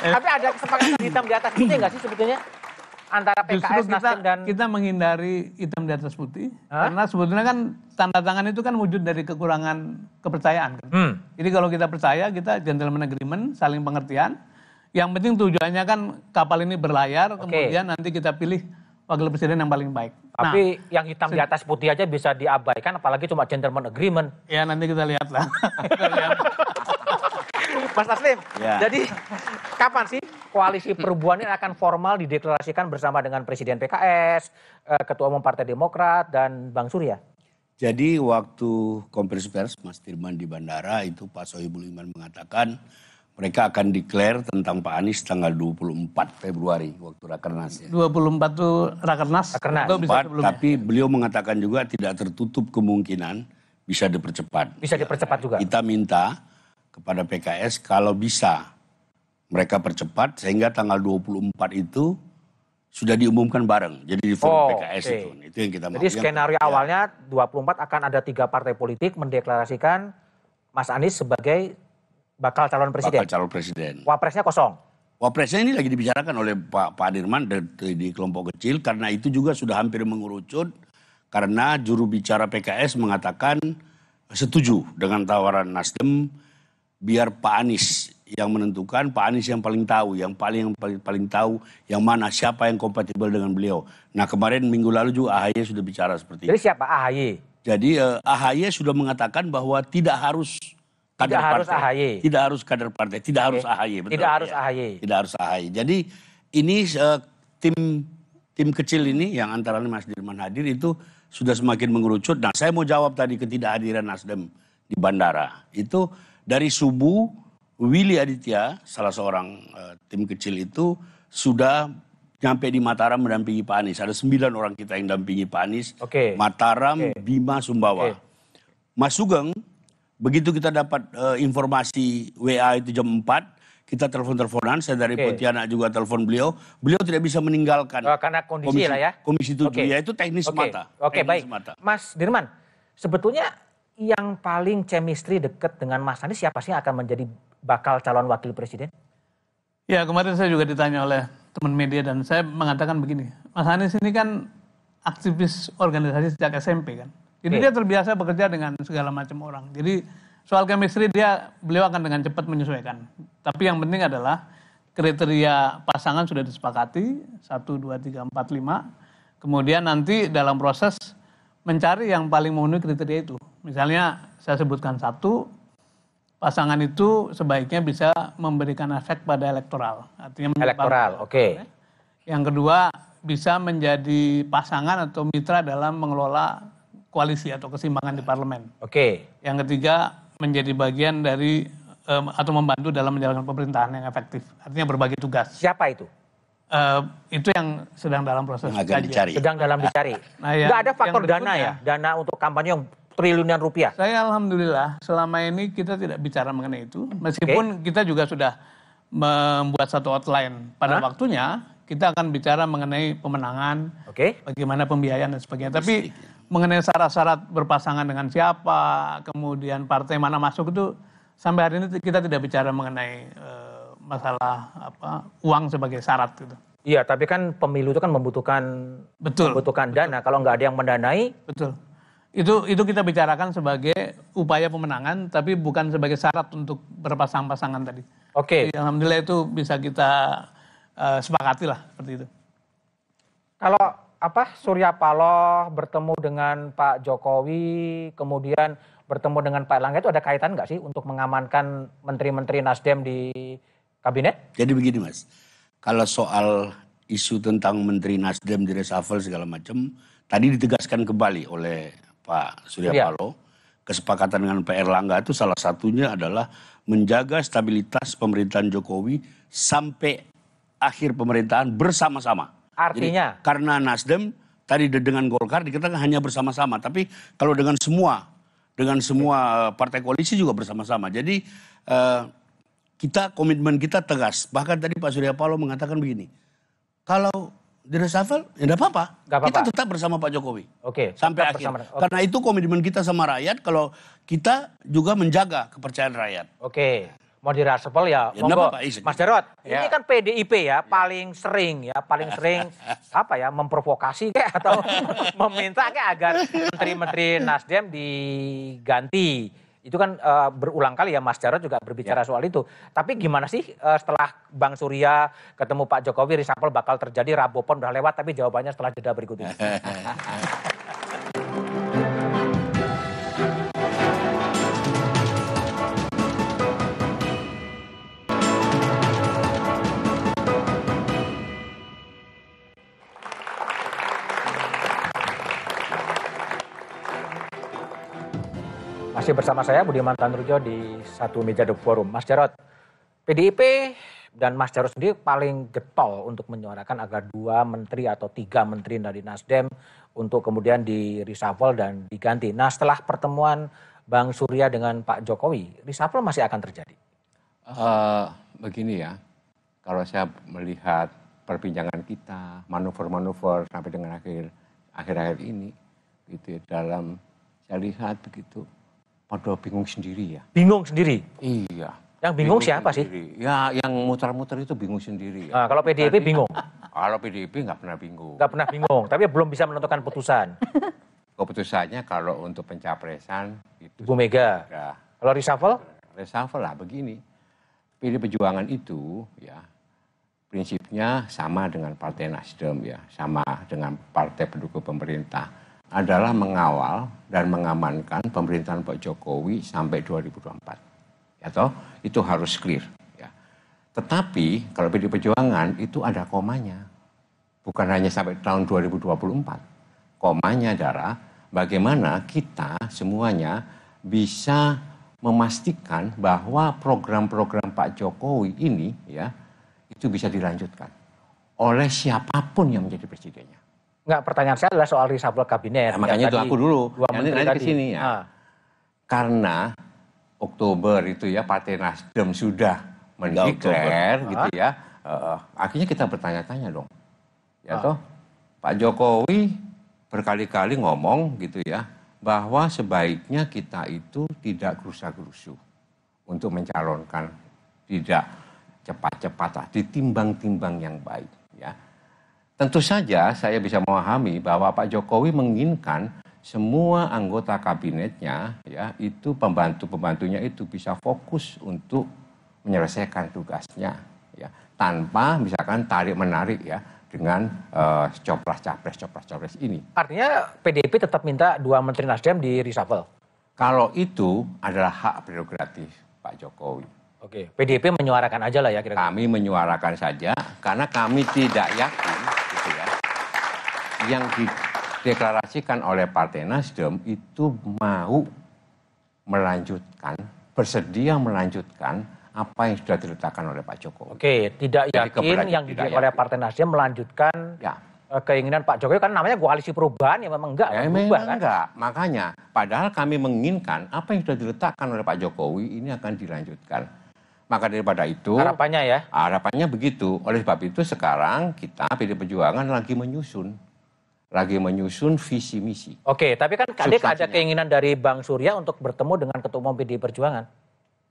Speaker 1: Tapi ada kesepakatan hitam di atas itu nggak sih sebetulnya? antara PKS, Justru kita, Nasdem dan kita
Speaker 5: menghindari hitam di atas putih huh? karena sebetulnya kan tanda tangan itu kan wujud dari kekurangan kepercayaan. Kan? Hmm. Jadi kalau kita percaya kita gentleman agreement, saling pengertian. Yang penting tujuannya kan kapal ini berlayar, okay. kemudian nanti kita pilih wakil presiden yang paling
Speaker 1: baik. Tapi nah, yang hitam di atas putih aja bisa diabaikan, apalagi cuma gentleman agreement. Ya nanti kita lihat lah. <laughs> Mas Taslim, ya. jadi kapan sih koalisi perubahan ini akan formal dideklarasikan bersama dengan Presiden PKS, eh, Ketua Umum Partai Demokrat, dan Bang Surya?
Speaker 2: Jadi waktu kompres pers Mas Firman di bandara itu Pak Sohibul Iman mengatakan mereka akan declare tentang Pak Anies tanggal 24 Februari waktu Rakernas. Ya.
Speaker 5: 24 itu Rakernas. Rakernas. 24, tapi
Speaker 2: beliau mengatakan juga tidak tertutup kemungkinan bisa dipercepat. Bisa dipercepat juga. Kita minta kepada PKS kalau bisa mereka percepat sehingga tanggal 24 itu sudah diumumkan bareng. Jadi di forum oh, PKS okay. itu. Itu yang kita mau. Jadi skenario ya. awalnya
Speaker 1: 24 akan ada tiga partai politik mendeklarasikan
Speaker 2: Mas Anies sebagai bakal calon presiden. Bakal calon presiden. Wapresnya kosong. Wapresnya ini lagi dibicarakan oleh Pak Pak Dirman di, di kelompok kecil karena itu juga sudah hampir mengerucut karena juru bicara PKS mengatakan setuju dengan tawaran Nasdem biar Pak Anies yang menentukan Pak Anies yang paling tahu, yang paling yang paling, paling tahu yang mana siapa yang kompatibel dengan beliau. Nah kemarin minggu lalu juga AHY sudah bicara seperti itu. Jadi siapa AHY? Jadi uh, eh, AHY sudah mengatakan bahwa tidak harus kader tidak partai, AHY. tidak harus kader partai, tidak harus AHY, betul, tidak ya. harus AHY, iya. tidak harus AHY. Jadi ini uh, tim tim kecil ini yang antara Mas Dirman hadir itu sudah semakin mengerucut. Nah saya mau jawab tadi ketidakhadiran Nasdem di bandara itu dari subuh Willy Aditya, salah seorang uh, tim kecil itu sudah nyampe di Mataram mendampingi Pak Anies. Ada sembilan orang kita yang dampingi Pak Anies. Okay. Mataram, okay. Bima, Sumbawa. Okay. Mas Sugeng, begitu kita dapat uh, informasi WA itu jam 4, kita telepon-teleponan, saya dari okay. Pontianak juga telepon beliau. Beliau tidak bisa meninggalkan. Oh, karena kondisi komisi, lah ya. Komisi itu okay. ya itu teknis okay. mata. Oke, okay, baik. Mata.
Speaker 1: Mas Dirman, sebetulnya yang paling chemistry dekat dengan Mas Anies siapa sih yang akan menjadi bakal calon wakil presiden?
Speaker 5: Ya kemarin saya juga ditanya oleh teman media dan saya mengatakan begini, Mas Anies ini kan aktivis organisasi sejak SMP kan. Jadi yeah. dia terbiasa bekerja dengan segala macam orang. Jadi soal chemistry dia beliau akan dengan cepat menyesuaikan. Tapi yang penting adalah kriteria pasangan sudah disepakati satu dua tiga empat lima. Kemudian nanti dalam proses mencari yang paling memenuhi kriteria itu. Misalnya saya sebutkan satu, pasangan itu sebaiknya bisa memberikan efek pada elektoral.
Speaker 1: Artinya elektoral, oke. Okay. Ya.
Speaker 5: Yang kedua, bisa menjadi pasangan atau mitra dalam mengelola koalisi atau kesimbangan di parlemen. Oke. Okay. Yang ketiga, menjadi bagian dari um, atau membantu dalam menjalankan pemerintahan yang efektif. Artinya
Speaker 1: berbagi tugas. Siapa itu? Uh, itu yang sedang dalam proses
Speaker 2: sedang dicari. Sedang
Speaker 1: dalam dicari. Nah, yang, Gak ada faktor dana ya, dana untuk kampanye yang triliunan rupiah? Saya alhamdulillah
Speaker 5: selama ini kita tidak bicara mengenai itu. Meskipun okay. kita juga sudah membuat satu outline pada Hah? waktunya kita akan bicara mengenai pemenangan, okay. bagaimana pembiayaan dan sebagainya. Tapi mengenai syarat-syarat berpasangan dengan siapa, kemudian partai mana masuk itu sampai hari ini kita tidak bicara mengenai e, masalah
Speaker 1: apa uang sebagai syarat gitu. Iya, tapi kan pemilu itu kan membutuhkan betul membutuhkan betul. dana. Kalau nggak ada yang mendanai, betul itu itu kita bicarakan sebagai upaya
Speaker 5: pemenangan tapi bukan sebagai syarat untuk berpasang-pasangan tadi. Oke. Okay. Alhamdulillah itu bisa kita uh, sepakati lah seperti itu.
Speaker 1: Kalau apa Surya Paloh bertemu dengan Pak Jokowi, kemudian bertemu dengan Pak Langga itu ada kaitan nggak sih untuk mengamankan menteri-menteri Nasdem di kabinet?
Speaker 2: Jadi begini mas, kalau soal isu tentang menteri Nasdem di reshuffle segala macam, tadi ditegaskan kembali oleh Pak Surya ya. Paloh, kesepakatan dengan PR Langga itu salah satunya adalah menjaga stabilitas pemerintahan Jokowi sampai akhir pemerintahan bersama-sama. Artinya? Jadi, karena Nasdem tadi dengan Golkar dikatakan hanya bersama-sama, tapi kalau dengan semua dengan semua eh, partai koalisi juga bersama-sama. Jadi eh, kita komitmen kita tegas. Bahkan tadi Pak Surya Paloh mengatakan begini, kalau di reshuffle, ya enggak apa-apa. kita tetap bersama Pak Jokowi. Oke. Okay, sampai akhir. Bersama, okay. Karena itu komitmen kita sama rakyat kalau kita juga menjaga kepercayaan rakyat. Oke. Okay. Mau di reshuffle ya, ya monggo. Apa -apa, Mas Jarot, ya. ini kan
Speaker 1: PDIP ya, paling sering ya, paling sering <laughs> apa ya, memprovokasi kayak atau <laughs> meminta kayak agar <laughs> menteri-menteri Nasdem diganti. Itu kan uh, berulang kali ya Mas Jarod juga berbicara ya. soal itu. Tapi gimana sih uh, setelah Bang Surya ketemu Pak Jokowi reshuffle bakal terjadi Rabopon udah lewat tapi jawabannya setelah jeda berikut ini.
Speaker 3: <laughs>
Speaker 1: Masih bersama saya Budiman Tanrujo di satu meja The Forum. Mas Jarot, PDIP dan Mas Jarot sendiri paling getol untuk menyuarakan agar dua menteri atau tiga menteri dari Nasdem untuk kemudian di reshuffle dan diganti. Nah setelah pertemuan Bang Surya dengan Pak Jokowi, reshuffle masih akan terjadi?
Speaker 3: Uh, begini ya, kalau saya melihat perbincangan kita, manuver-manuver sampai dengan akhir akhir-akhir ini, itu ya, dalam saya lihat begitu pada bingung sendiri ya. Bingung sendiri? Iya. Yang bingung, bingung siapa sendiri. sih? Ya yang muter-muter itu bingung sendiri. Ya. Nah, kalau PDIP bingung? kalau PDIP nggak pernah bingung. Nggak pernah bingung, tapi belum bisa menentukan putusan. <laughs> Keputusannya kalau untuk pencapresan itu... Bu Mega. Ya. Kalau reshuffle? Reshuffle lah begini. PD Perjuangan itu ya prinsipnya sama dengan Partai Nasdem ya, sama dengan partai pendukung pemerintah adalah mengawal dan mengamankan pemerintahan Pak Jokowi sampai 2024. Ya toh, itu harus clear. Ya. Tetapi kalau PD Perjuangan itu ada komanya. Bukan hanya sampai tahun 2024. Komanya adalah bagaimana kita semuanya bisa memastikan bahwa program-program Pak Jokowi ini ya itu bisa dilanjutkan oleh siapapun yang menjadi presidennya.
Speaker 1: Enggak, pertanyaan saya adalah soal reshuffle kabinet. Nah, makanya itu aku dulu. Dua nanti nanti ke sini ya. Ha. Ah.
Speaker 3: Karena Oktober itu ya Partai Nasdem sudah mendeklar gitu ya. Uh, akhirnya kita bertanya-tanya dong. Ya ha. toh Pak Jokowi berkali-kali ngomong gitu ya bahwa sebaiknya kita itu tidak gerusa-gerusu untuk mencalonkan tidak cepat-cepat ditimbang-timbang yang baik ya. Tentu saja saya bisa memahami bahwa Pak Jokowi menginginkan semua anggota kabinetnya ya itu pembantu-pembantunya itu bisa fokus untuk menyelesaikan tugasnya ya tanpa misalkan tarik menarik ya dengan uh, copras capres copras capres ini.
Speaker 1: Artinya PDIP tetap minta dua menteri Nasdem di reshuffle.
Speaker 3: Kalau itu adalah hak prerogatif Pak Jokowi. Oke, PDIP menyuarakan aja lah ya kira-kira. Kami menyuarakan saja karena kami tidak yakin yang dideklarasikan oleh Partai Nasdem itu mau melanjutkan, bersedia melanjutkan apa yang sudah diletakkan oleh Pak Jokowi.
Speaker 1: Oke, tidak Jadi yakin yang tidak oleh Partai Nasdem melanjutkan ya. Eh, keinginan Pak Jokowi kan namanya koalisi
Speaker 3: perubahan ya memang enggak ya, memang kan? enggak. Makanya padahal kami menginginkan apa yang sudah diletakkan oleh Pak Jokowi ini akan dilanjutkan. Maka daripada itu harapannya ya. Harapannya begitu. Oleh sebab itu sekarang kita PD Perjuangan lagi menyusun lagi menyusun visi misi.
Speaker 1: Oke, tapi kan Kadek ada keinginan dari Bang Surya untuk bertemu dengan Ketua Umum PDI
Speaker 3: Perjuangan.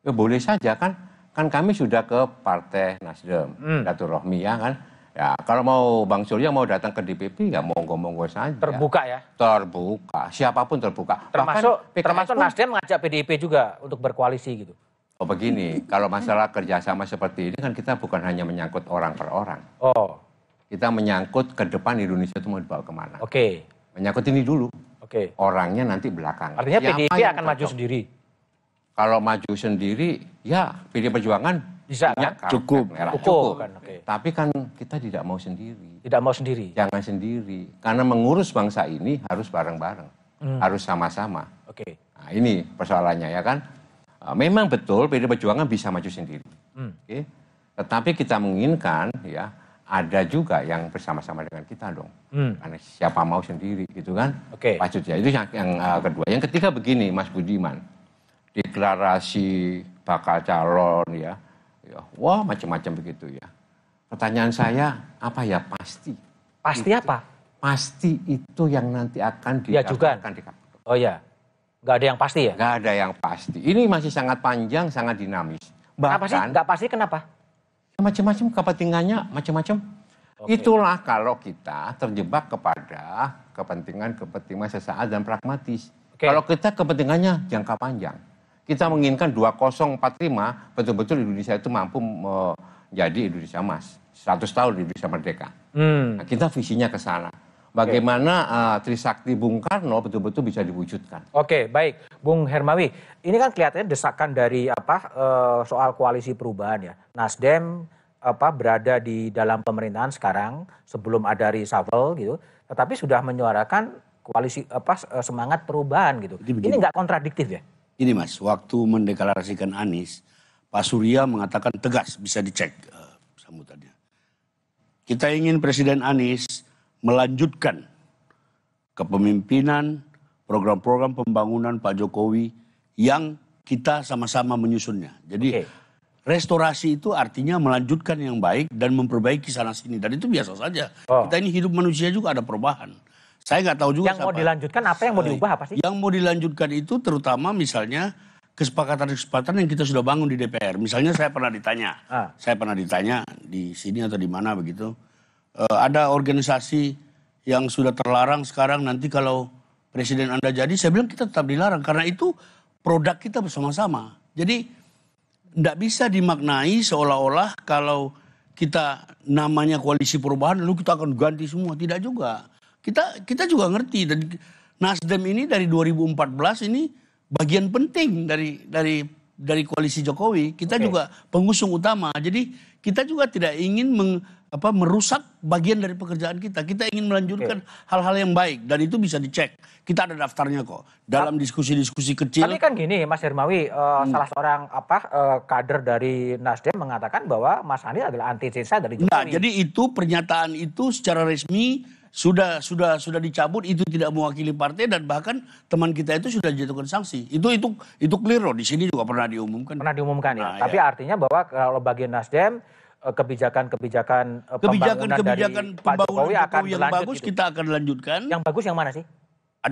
Speaker 3: Ya, boleh saja kan, kan kami sudah ke Partai Nasdem, hmm. Datuk Rohmi ya kan. Ya, kalau mau Bang Surya mau datang ke DPP ya ngomong monggo saja. Terbuka ya? Terbuka, siapapun terbuka. Termasuk Bahkan termasuk pun...
Speaker 1: Nasdem ngajak PDIP juga
Speaker 3: untuk berkoalisi gitu. Oh begini, kalau masalah kerjasama seperti ini kan kita bukan hanya menyangkut orang per orang. Oh kita menyangkut ke depan Indonesia itu mau dibawa kemana. Oke. Okay. Menyangkut ini dulu. Oke. Okay. Orangnya nanti belakang. Artinya Siapa PDIP akan maju sendiri? Kalau maju sendiri, ya PD Perjuangan bisa kan? cukup. Merah. Cukup. cukup. Kan, okay. Tapi kan kita tidak mau sendiri. Tidak mau sendiri? Jangan sendiri. Karena mengurus bangsa ini harus bareng-bareng. Hmm. Harus sama-sama. Oke. Okay. Nah, ini persoalannya ya kan. Eh, memang betul PD Perjuangan bisa maju sendiri. Hmm. Oke. Okay. Tetapi kita menginginkan ya ada juga yang bersama-sama dengan kita dong. Hmm. Karena siapa mau sendiri gitu kan. Oke. Okay. Maksudnya itu yang, yang uh, kedua. Yang ketiga begini Mas Budiman. Deklarasi bakal calon ya. ya wah macam-macam begitu ya. Pertanyaan saya apa ya pasti. Pasti itu, apa? Pasti itu yang nanti akan diajukan. Ya, Oh ya. Gak ada yang pasti ya? Gak ada yang pasti. Ini masih sangat panjang, sangat dinamis. Bahkan, kenapa sih? Gak pasti kenapa? macam-macam kepentingannya macam-macam. Okay. Itulah kalau kita terjebak kepada kepentingan-kepentingan sesaat dan pragmatis. Okay. Kalau kita kepentingannya jangka panjang. Kita menginginkan 2045 betul-betul Indonesia itu mampu menjadi Indonesia emas. 100 tahun Indonesia merdeka.
Speaker 1: Hmm. Nah, kita
Speaker 3: visinya ke sana bagaimana uh, Trisakti Bung Karno betul-betul bisa diwujudkan.
Speaker 1: Oke, baik. Bung Hermawi, ini kan kelihatannya desakan dari apa uh, soal koalisi perubahan ya. Nasdem apa berada di dalam pemerintahan sekarang sebelum ada reshuffle gitu, tetapi sudah menyuarakan koalisi apa eh, semangat perubahan gitu. ini nggak kontradiktif ya?
Speaker 2: Ini Mas, waktu mendeklarasikan Anies, Pak Surya mengatakan tegas bisa dicek uh, sambutannya. Kita ingin Presiden Anies melanjutkan kepemimpinan program-program pembangunan Pak Jokowi yang kita sama-sama menyusunnya. Jadi okay. restorasi itu artinya melanjutkan yang baik dan memperbaiki sana sini. Dan itu biasa saja. Oh. Kita ini hidup manusia juga ada perubahan. Saya nggak tahu juga. Yang siapa. mau dilanjutkan apa yang mau eh, diubah apa sih? Yang mau dilanjutkan itu terutama misalnya kesepakatan-kesepakatan yang kita sudah bangun di DPR. Misalnya saya pernah ditanya, ah. saya pernah ditanya di sini atau di mana begitu Eh, ada organisasi yang sudah terlarang sekarang nanti kalau presiden Anda jadi saya bilang kita tetap dilarang karena itu produk kita bersama-sama. Jadi tidak bisa dimaknai seolah-olah kalau kita namanya koalisi perubahan lalu kita akan ganti semua tidak juga. Kita kita juga ngerti dan Nasdem ini dari 2014 ini bagian penting dari dari dari koalisi Jokowi. Kita okay. juga pengusung utama. Jadi kita juga tidak ingin meng, apa merusak bagian dari pekerjaan kita. Kita ingin melanjutkan hal-hal yang baik dan itu bisa dicek. Kita ada daftarnya kok dalam diskusi-diskusi kecil. Tapi
Speaker 1: kan gini, Mas Hermawi, uh, hmm. salah seorang apa uh, kader dari Nasdem mengatakan bahwa Mas Anies adalah anti sisa
Speaker 2: dari Jokowi. Nah, jadi itu pernyataan itu secara resmi sudah sudah sudah dicabut itu tidak mewakili partai dan bahkan teman kita itu sudah dijatuhkan sanksi itu itu itu clear loh di sini juga pernah diumumkan pernah diumumkan ya nah, tapi iya. artinya bahwa kalau bagian Nasdem Eh, kebijakan-kebijakan
Speaker 1: eh, pembangunan kebijakan dari pembangunan Pak Jokowi akan yang bagus gitu.
Speaker 2: kita akan lanjutkan. Yang bagus yang mana sih?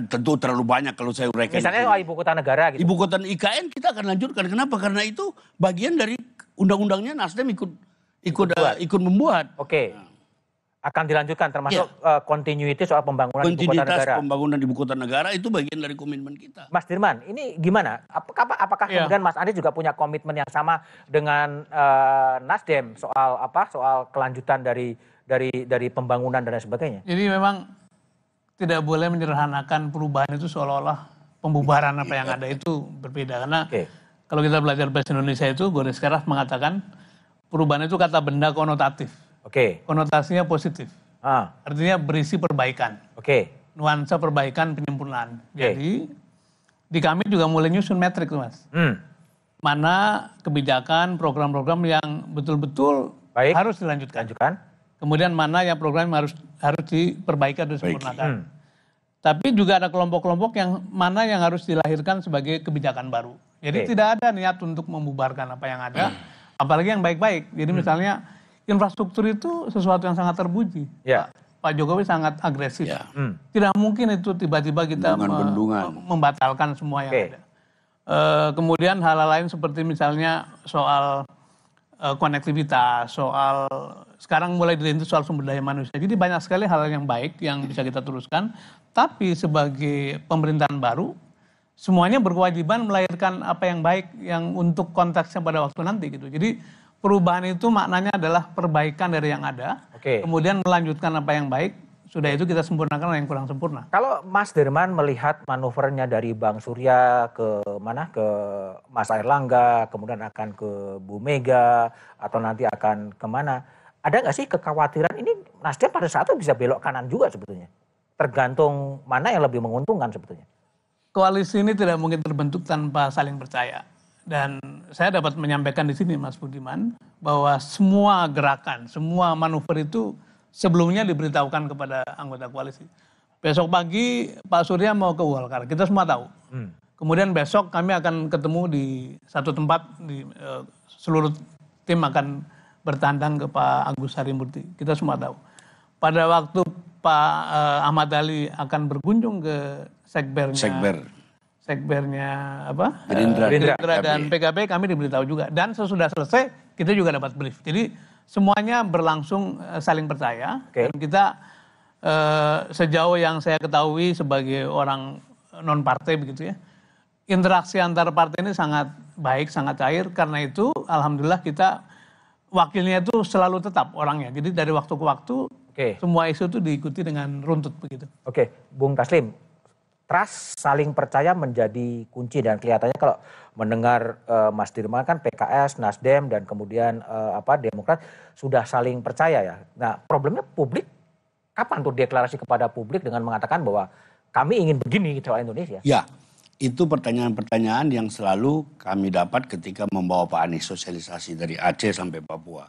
Speaker 2: Tentu terlalu banyak kalau saya uraikan. Misalnya oh, ibu kota negara gitu. Ibu kota IKN kita akan lanjutkan. Kenapa? Karena itu bagian dari undang-undangnya Nasdem ikut ikut ikut membuat. ikut membuat. Oke. Okay. Nah akan dilanjutkan termasuk
Speaker 1: ya. Eh, continuity soal pembangunan ibu kota negara.
Speaker 2: pembangunan ibu kota negara itu bagian dari komitmen kita. Mas Dirman, ini gimana? Apakah,
Speaker 1: apakah ya. kemudian Mas Andi juga punya komitmen yang sama dengan uh, Nasdem soal apa? Soal kelanjutan dari dari dari pembangunan dan sebagainya.
Speaker 5: Jadi memang tidak boleh menyederhanakan perubahan itu seolah-olah pembubaran apa yang iya. ada itu berbeda karena okay. kalau kita belajar bahasa Indonesia itu Goreska Keras mengatakan perubahan itu kata benda konotatif. Oke. Okay. Konotasinya positif. Ah. Artinya berisi perbaikan. Oke. Okay. Nuansa perbaikan penyempurnaan. Okay. Jadi di kami juga mulai nyusun metrik tuh mas. Hmm. Mana kebijakan, program-program yang betul-betul harus dilanjutkan. Lanjutkan. Kemudian mana yang program harus harus diperbaiki atau disempurnakan. Hmm. Tapi juga ada kelompok-kelompok yang mana yang harus dilahirkan sebagai kebijakan baru. Jadi okay. tidak ada niat untuk membubarkan apa yang ada, hmm. apalagi yang baik-baik. Jadi hmm. misalnya infrastruktur itu sesuatu yang sangat terpuji. Ya. Pak Jokowi sangat agresif. Ya. Hmm. Tidak mungkin itu tiba-tiba kita
Speaker 2: bendungan,
Speaker 5: membatalkan semua yang okay. ada. E, kemudian hal-hal lain seperti misalnya soal e, konektivitas, soal sekarang mulai dirintis soal sumber daya manusia. Jadi banyak sekali hal yang baik yang bisa kita teruskan. Tapi sebagai pemerintahan baru, semuanya berkewajiban melahirkan apa yang baik yang untuk konteksnya pada waktu nanti gitu. Jadi perubahan itu maknanya adalah perbaikan
Speaker 1: dari yang ada. Okay. Kemudian melanjutkan
Speaker 5: apa yang baik. Sudah itu kita sempurnakan yang kurang sempurna.
Speaker 1: Kalau Mas Derman melihat manuvernya dari Bang Surya ke mana ke Mas Air Langga, kemudian akan ke Bu Mega atau nanti akan kemana? Ada nggak sih kekhawatiran ini Nasdem pada saat itu bisa belok kanan juga sebetulnya? Tergantung mana yang lebih menguntungkan sebetulnya.
Speaker 5: Koalisi ini tidak mungkin terbentuk tanpa saling percaya dan saya dapat menyampaikan di sini Mas Budiman bahwa semua gerakan, semua manuver itu sebelumnya diberitahukan kepada anggota koalisi. Besok pagi Pak Surya mau ke Golkar, kita semua tahu. Hmm. Kemudian besok kami akan ketemu di satu tempat di eh, seluruh tim akan bertandang ke Pak Agus Harimurti. Kita semua tahu. Pada waktu Pak uh, Ahmad Ali akan berkunjung ke sekbernya Sekber sekbernya apa Gerindra, eh, Gerindra. Gerindra dan PKB kami diberitahu juga dan sesudah selesai kita juga dapat brief jadi semuanya berlangsung eh, saling percaya okay. dan kita eh, sejauh yang saya ketahui sebagai orang non partai begitu ya interaksi antar partai ini sangat baik sangat cair karena itu alhamdulillah kita wakilnya itu selalu tetap orangnya
Speaker 1: jadi dari waktu ke waktu okay. semua isu itu diikuti dengan runtut begitu oke okay. Bung Taslim trust, saling percaya menjadi kunci dan kelihatannya kalau mendengar uh, Mas Dirman kan PKS, Nasdem dan kemudian uh, apa Demokrat sudah saling percaya ya. Nah, problemnya publik kapan tuh deklarasi kepada publik dengan mengatakan bahwa kami ingin begini soal Indonesia? Ya,
Speaker 2: itu pertanyaan-pertanyaan yang selalu kami dapat ketika membawa Pak Anies sosialisasi dari Aceh sampai Papua.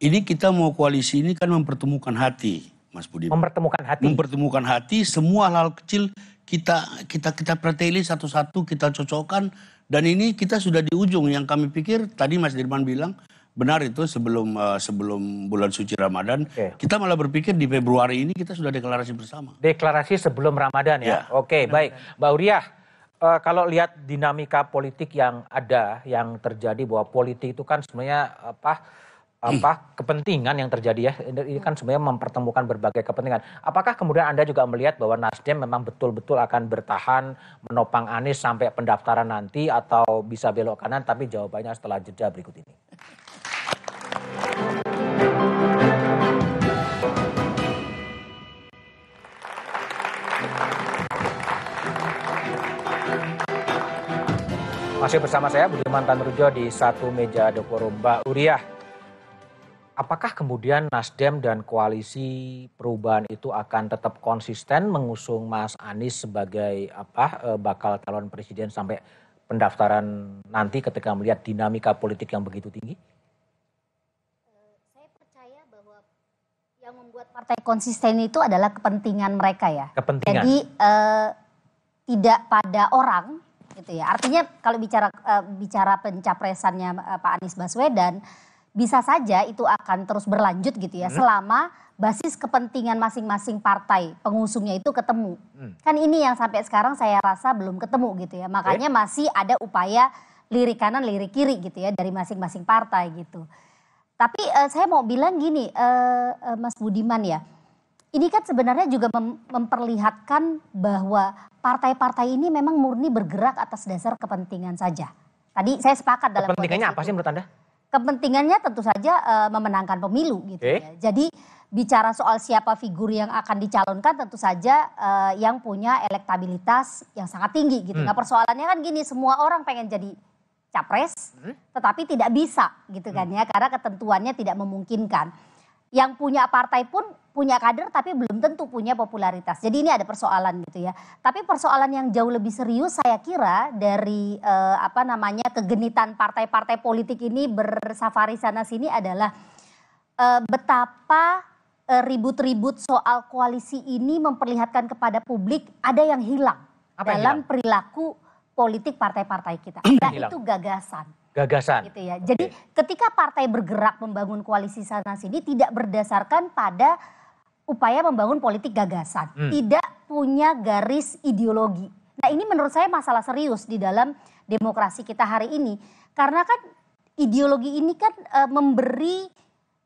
Speaker 2: Ini kita mau koalisi ini kan mempertemukan hati, Mas Budi. Mempertemukan hati. Mempertemukan hati semua -hal kecil kita kita kita perteli satu-satu kita cocokkan dan ini kita sudah di ujung yang kami pikir tadi Mas Dirman bilang benar itu sebelum uh, sebelum bulan suci Ramadan okay. kita malah berpikir di Februari ini kita sudah deklarasi bersama. Deklarasi sebelum
Speaker 1: Ramadan ya. yeah. Oke, okay, baik. Mbak Uriah, uh, kalau lihat dinamika politik yang ada yang terjadi bahwa politik itu kan sebenarnya apa Hmm. apa kepentingan yang terjadi ya ini kan sebenarnya mempertemukan berbagai kepentingan. Apakah kemudian Anda juga melihat bahwa Nasdem memang betul-betul akan bertahan menopang Anies sampai pendaftaran nanti atau bisa belok kanan tapi jawabannya setelah jeda berikut ini. Masih bersama saya Budiman Tanrujo di satu meja mbak Uriah apakah kemudian Nasdem dan koalisi perubahan itu akan tetap konsisten mengusung Mas Anies sebagai apa eh, bakal calon presiden sampai pendaftaran nanti ketika melihat dinamika politik yang begitu tinggi? Saya
Speaker 6: percaya bahwa yang membuat partai konsisten itu adalah kepentingan mereka ya.
Speaker 1: Kepentingan. Jadi
Speaker 6: eh, tidak pada orang gitu ya. Artinya kalau bicara eh, bicara pencapresannya eh, Pak Anies Baswedan bisa saja itu akan terus berlanjut gitu ya hmm. selama basis kepentingan masing-masing partai pengusungnya itu ketemu. Hmm. Kan ini yang sampai sekarang saya rasa belum ketemu gitu ya. Makanya okay. Eh? masih ada upaya lirik kanan lirik kiri gitu ya dari masing-masing partai gitu. Tapi uh, saya mau bilang gini uh, uh, Mas Budiman ya. Ini kan sebenarnya juga mem memperlihatkan bahwa partai-partai ini memang murni bergerak atas dasar kepentingan saja. Tadi saya sepakat dalam kepentingannya apa sih menurut Anda? kepentingannya tentu saja uh, memenangkan pemilu gitu okay. ya. Jadi bicara soal siapa figur yang akan dicalonkan tentu saja uh, yang punya elektabilitas yang sangat tinggi gitu. Hmm. Nah persoalannya kan gini semua orang pengen jadi capres hmm. tetapi tidak bisa gitu kan hmm. ya karena ketentuannya tidak memungkinkan. Yang punya partai pun punya kader tapi belum tentu punya popularitas. Jadi ini ada persoalan gitu ya. Tapi persoalan yang jauh lebih serius saya kira dari eh, apa namanya kegenitan partai-partai politik ini bersafari sana sini adalah eh, betapa eh, ribut-ribut eh, soal koalisi ini memperlihatkan kepada publik ada yang hilang yang dalam hilang? perilaku politik partai-partai kita. <clears throat> Itu gagasan gagasan. Gitu ya. Jadi okay. ketika partai bergerak membangun koalisi sana sini tidak berdasarkan pada upaya membangun politik gagasan, hmm. tidak punya garis ideologi. Nah, ini menurut saya masalah serius di dalam demokrasi kita hari ini karena kan ideologi ini kan e, memberi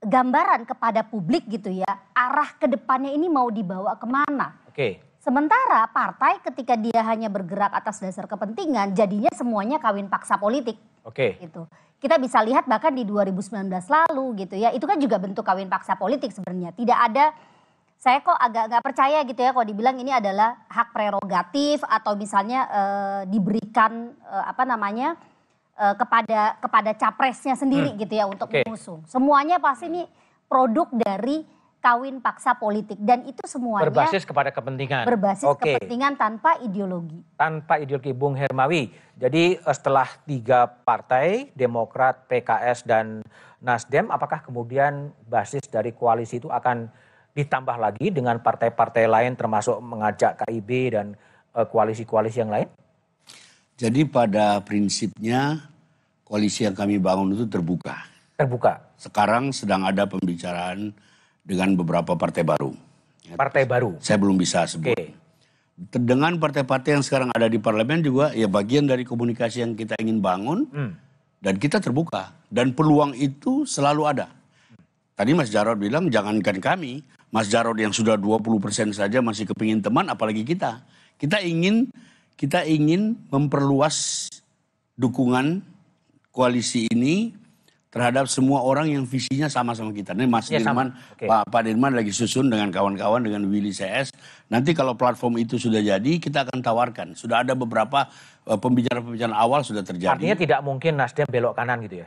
Speaker 6: gambaran kepada publik gitu ya, arah ke depannya ini mau dibawa kemana. Oke. Okay. Sementara partai ketika dia hanya bergerak atas dasar kepentingan, jadinya semuanya kawin paksa politik. Oke. Okay. Gitu. Kita bisa lihat bahkan di 2019 lalu gitu ya, itu kan juga bentuk kawin paksa politik sebenarnya. Tidak ada saya kok agak nggak percaya gitu ya kalau dibilang ini adalah hak prerogatif atau misalnya e, diberikan e, apa namanya e, kepada kepada capresnya sendiri hmm. gitu ya untuk okay. mengusung. Semuanya pasti ini produk dari kawin paksa politik dan itu semuanya berbasis
Speaker 1: kepada kepentingan. Berbasis okay.
Speaker 6: kepentingan tanpa ideologi.
Speaker 1: Tanpa ideologi Bung Hermawi. Jadi setelah tiga partai Demokrat, PKS dan Nasdem apakah kemudian basis dari koalisi itu akan ditambah lagi dengan partai-partai lain termasuk mengajak KIB
Speaker 2: dan eh, koalisi-koalisi yang lain? Jadi pada prinsipnya koalisi yang kami bangun itu terbuka. Terbuka. Sekarang sedang ada pembicaraan dengan beberapa partai baru. Partai baru. Saya belum bisa sebut. Okay. Dengan partai-partai yang sekarang ada di parlemen juga ya bagian dari komunikasi yang kita ingin bangun hmm. dan kita terbuka dan peluang itu selalu ada. Tadi Mas Jarod bilang jangankan kami, Mas Jarod yang sudah 20% saja masih kepingin teman apalagi kita. Kita ingin kita ingin memperluas dukungan koalisi ini terhadap semua orang yang visinya sama sama kita. Ini Mas ya, Dirman, okay. Pak Pak Dirman lagi susun dengan kawan-kawan dengan Willy CS. Nanti kalau platform itu sudah jadi, kita akan tawarkan. Sudah ada beberapa pembicaraan eh, pembicara awal sudah terjadi. Artinya tidak mungkin Nasdem belok kanan gitu ya.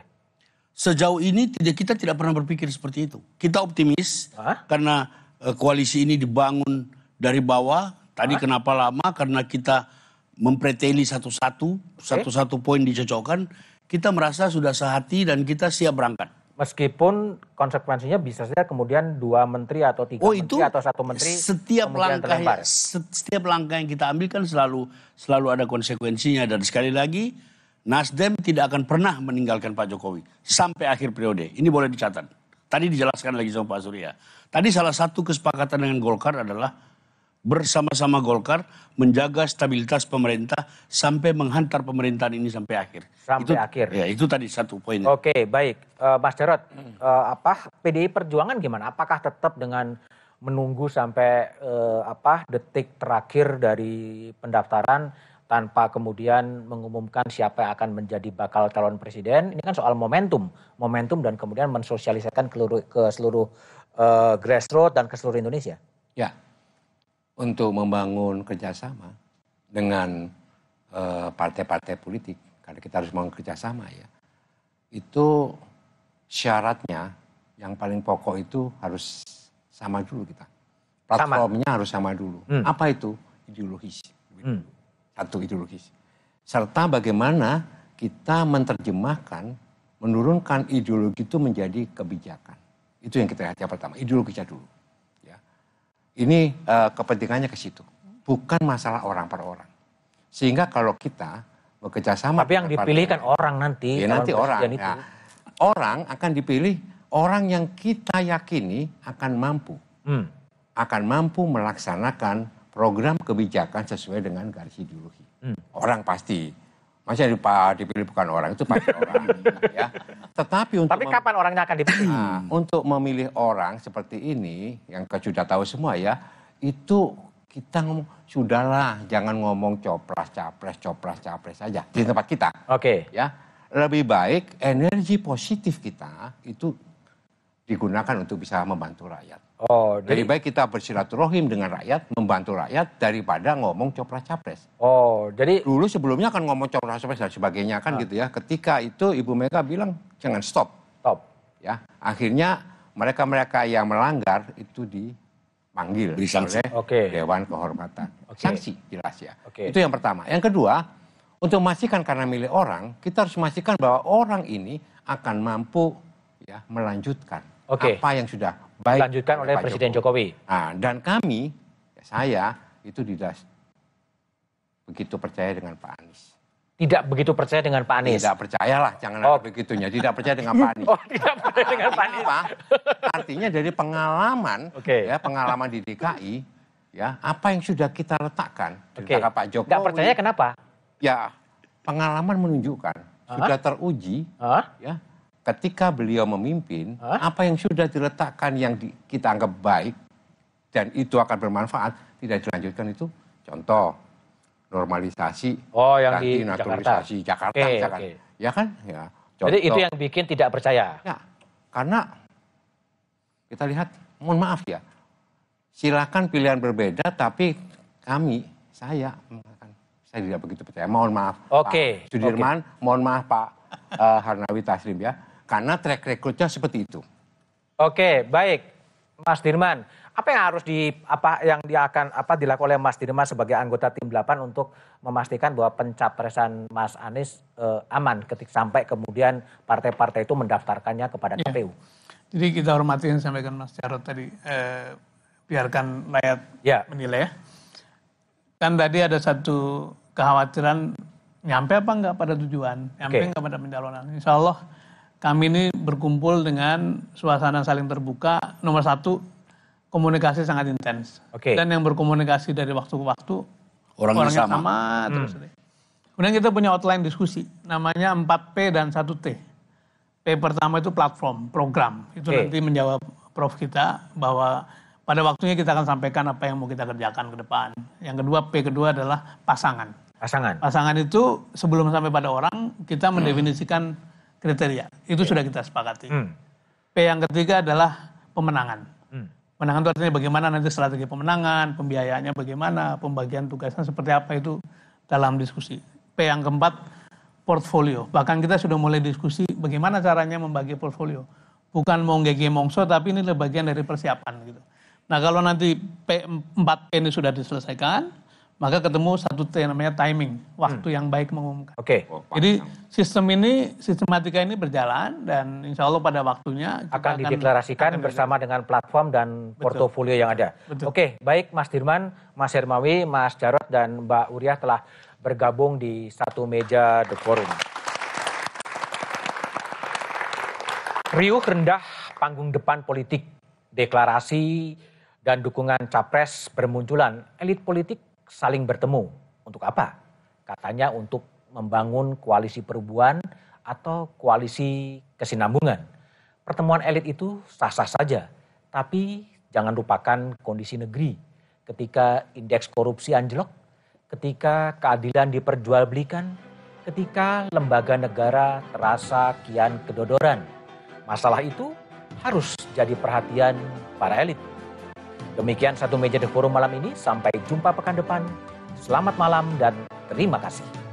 Speaker 2: Sejauh ini tidak kita tidak pernah berpikir seperti itu. Kita optimis Hah? karena uh, koalisi ini dibangun dari bawah. Tadi Hah? kenapa lama? Karena kita mempreteli satu-satu, satu-satu okay. poin dicocokkan. Kita merasa sudah sehati dan kita siap berangkat. Meskipun konsekuensinya bisa saja
Speaker 1: kemudian dua menteri atau tiga oh, menteri atau satu menteri setiap langkah terlembar.
Speaker 2: setiap langkah yang kita ambil kan selalu selalu ada konsekuensinya dan sekali lagi Nasdem tidak akan pernah meninggalkan Pak Jokowi sampai akhir periode. Ini boleh dicatat. Tadi dijelaskan lagi sama Pak Surya. Tadi salah satu kesepakatan dengan Golkar adalah bersama-sama Golkar menjaga stabilitas pemerintah sampai menghantar pemerintahan ini sampai akhir. Sampai itu, akhir. Ya, itu tadi satu poin. Oke, okay, baik.
Speaker 1: Uh, Mas Jarot, uh, eh, apa PDI Perjuangan gimana? Apakah tetap dengan menunggu sampai uh, apa detik terakhir dari pendaftaran tanpa kemudian mengumumkan siapa yang akan menjadi bakal calon presiden. Ini kan soal momentum, momentum dan kemudian mensosialisasikan ke seluruh, ke seluruh uh, grassroots dan ke seluruh Indonesia.
Speaker 3: Ya, untuk membangun kerjasama dengan eh, partai-partai uh, politik, karena kita harus membangun kerjasama ya, itu syaratnya yang paling pokok itu harus sama dulu kita. Platformnya sama. harus sama dulu. Hmm. Apa itu? Ideologis. Hmm atau ideologis. Serta bagaimana kita menerjemahkan, menurunkan ideologi itu menjadi kebijakan. Itu yang kita lihat yang pertama, ideologinya dulu. Ya. Ini uh, kepentingannya ke situ, bukan masalah orang per orang. Sehingga kalau kita bekerja sama. Tapi yang dipilihkan
Speaker 1: kan orang nanti. Ya nanti orang. Itu. Ya.
Speaker 3: Orang akan dipilih orang yang kita yakini akan mampu. Hmm. Akan mampu melaksanakan program kebijakan sesuai dengan garis ideologi. Hmm. Orang pasti masih dipilih bukan orang itu pasti orang <laughs> ya. Tetapi untuk Tapi kapan orangnya akan dipilih? Nah, untuk memilih orang seperti ini yang sudah tahu semua ya, itu kita ngomong sudahlah jangan ngomong copras capres copras capres saja di tempat kita. Oke. Okay. Ya. Lebih baik energi positif kita itu digunakan untuk bisa membantu rakyat. Oh, lebih baik kita bersilaturahim dengan rakyat, membantu rakyat daripada ngomong copra capres. Oh, jadi dulu sebelumnya kan ngomong copra capres dan sebagainya kan ah. gitu ya. Ketika itu Ibu Mega bilang jangan stop. Stop. Ya, akhirnya mereka-mereka yang melanggar itu dipanggil Beri sanksi. oleh okay. Dewan Kehormatan. Okay. Sanksi jelas ya. Okay. Itu yang pertama. Yang kedua, untuk memastikan karena milik orang, kita harus memastikan bahwa orang ini akan mampu ya melanjutkan okay. apa yang sudah baik. Dilanjutkan oleh Pak Presiden Jokowi. Jokowi. Nah, dan kami, saya itu tidak begitu percaya dengan Pak Anies. Tidak begitu percaya dengan Pak Anies. Tidak percayalah, jangan oh. begitunya. Tidak percaya dengan Pak Anies. <laughs> Oh, tidak percaya dengan Pak Anies. Apa? Artinya dari pengalaman, okay. ya pengalaman di DKI, ya apa yang sudah kita letakkan, okay. letakkan Pak Jokowi. Tidak percaya kenapa? Ya pengalaman menunjukkan uh -huh. sudah teruji, uh -huh. ya ketika beliau memimpin, Hah? apa yang sudah diletakkan yang di, kita anggap baik dan itu akan bermanfaat tidak dilanjutkan itu contoh normalisasi oh yang di Jakarta Jakarta, okay, Jakarta. Okay. ya kan ya contoh. jadi itu yang bikin tidak percaya ya karena kita lihat mohon maaf ya silakan pilihan berbeda tapi kami saya saya tidak begitu percaya mohon maaf Oke okay, Sudirman okay. mohon maaf Pak uh, Harnawi Taslim ya karena track recordnya seperti itu.
Speaker 1: Oke, baik. Mas Dirman, apa yang harus di apa yang dia akan apa dilakukan oleh Mas Dirman sebagai anggota tim 8 untuk memastikan bahwa pencapresan Mas Anies eh, aman ketika sampai kemudian partai-partai itu mendaftarkannya kepada ya. KPU.
Speaker 5: Jadi kita hormati yang disampaikan Mas Jarot tadi eh, biarkan rakyat
Speaker 1: ya. menilai.
Speaker 5: Kan tadi ada satu kekhawatiran nyampe apa enggak pada tujuan, nyampe okay. enggak pada pencalonan. Insya Allah kami ini berkumpul dengan suasana saling terbuka. Nomor satu, komunikasi sangat intens. Okay. Dan yang berkomunikasi dari waktu ke waktu orang yang sama, sama hmm. Kemudian kita punya outline diskusi, namanya 4P dan 1T. P pertama itu platform, program. Itu okay. nanti menjawab Prof kita bahwa pada waktunya kita akan sampaikan apa yang mau kita kerjakan ke depan. Yang kedua, P kedua adalah pasangan. Pasangan. Pasangan itu sebelum sampai pada orang, kita mendefinisikan kriteria. Itu okay. sudah kita sepakati. Hmm. P yang ketiga adalah pemenangan. Hmm. Pemenangan itu artinya bagaimana nanti strategi pemenangan, pembiayaannya bagaimana, pembagian tugasnya seperti apa itu dalam diskusi. P yang keempat portfolio. Bahkan kita sudah mulai diskusi bagaimana caranya membagi portfolio. Bukan mau ngege mongso tapi ini bagian dari persiapan gitu. Nah kalau nanti P4P ini sudah diselesaikan, maka ketemu satu yang namanya timing, waktu hmm. yang baik mengumumkan. Oke. Okay. Oh, Jadi sistem ini,
Speaker 1: sistematika ini berjalan dan insya Allah pada waktunya akan dideklarasikan akan bersama dengan platform dan portofolio yang ada. Oke, okay. baik Mas Dirman, Mas Hermawi, Mas Jarot dan Mbak Uriah telah bergabung di satu meja The Forum. Riuh rendah panggung depan politik, deklarasi dan dukungan capres bermunculan. Elit politik saling bertemu. Untuk apa? Katanya untuk membangun koalisi perubahan atau koalisi kesinambungan. Pertemuan elit itu sah-sah saja, tapi jangan lupakan kondisi negeri ketika indeks korupsi anjlok, ketika keadilan diperjualbelikan, ketika lembaga negara terasa kian kedodoran. Masalah itu harus jadi perhatian para elit. Demikian satu meja di forum malam ini. Sampai jumpa pekan depan. Selamat malam dan terima kasih.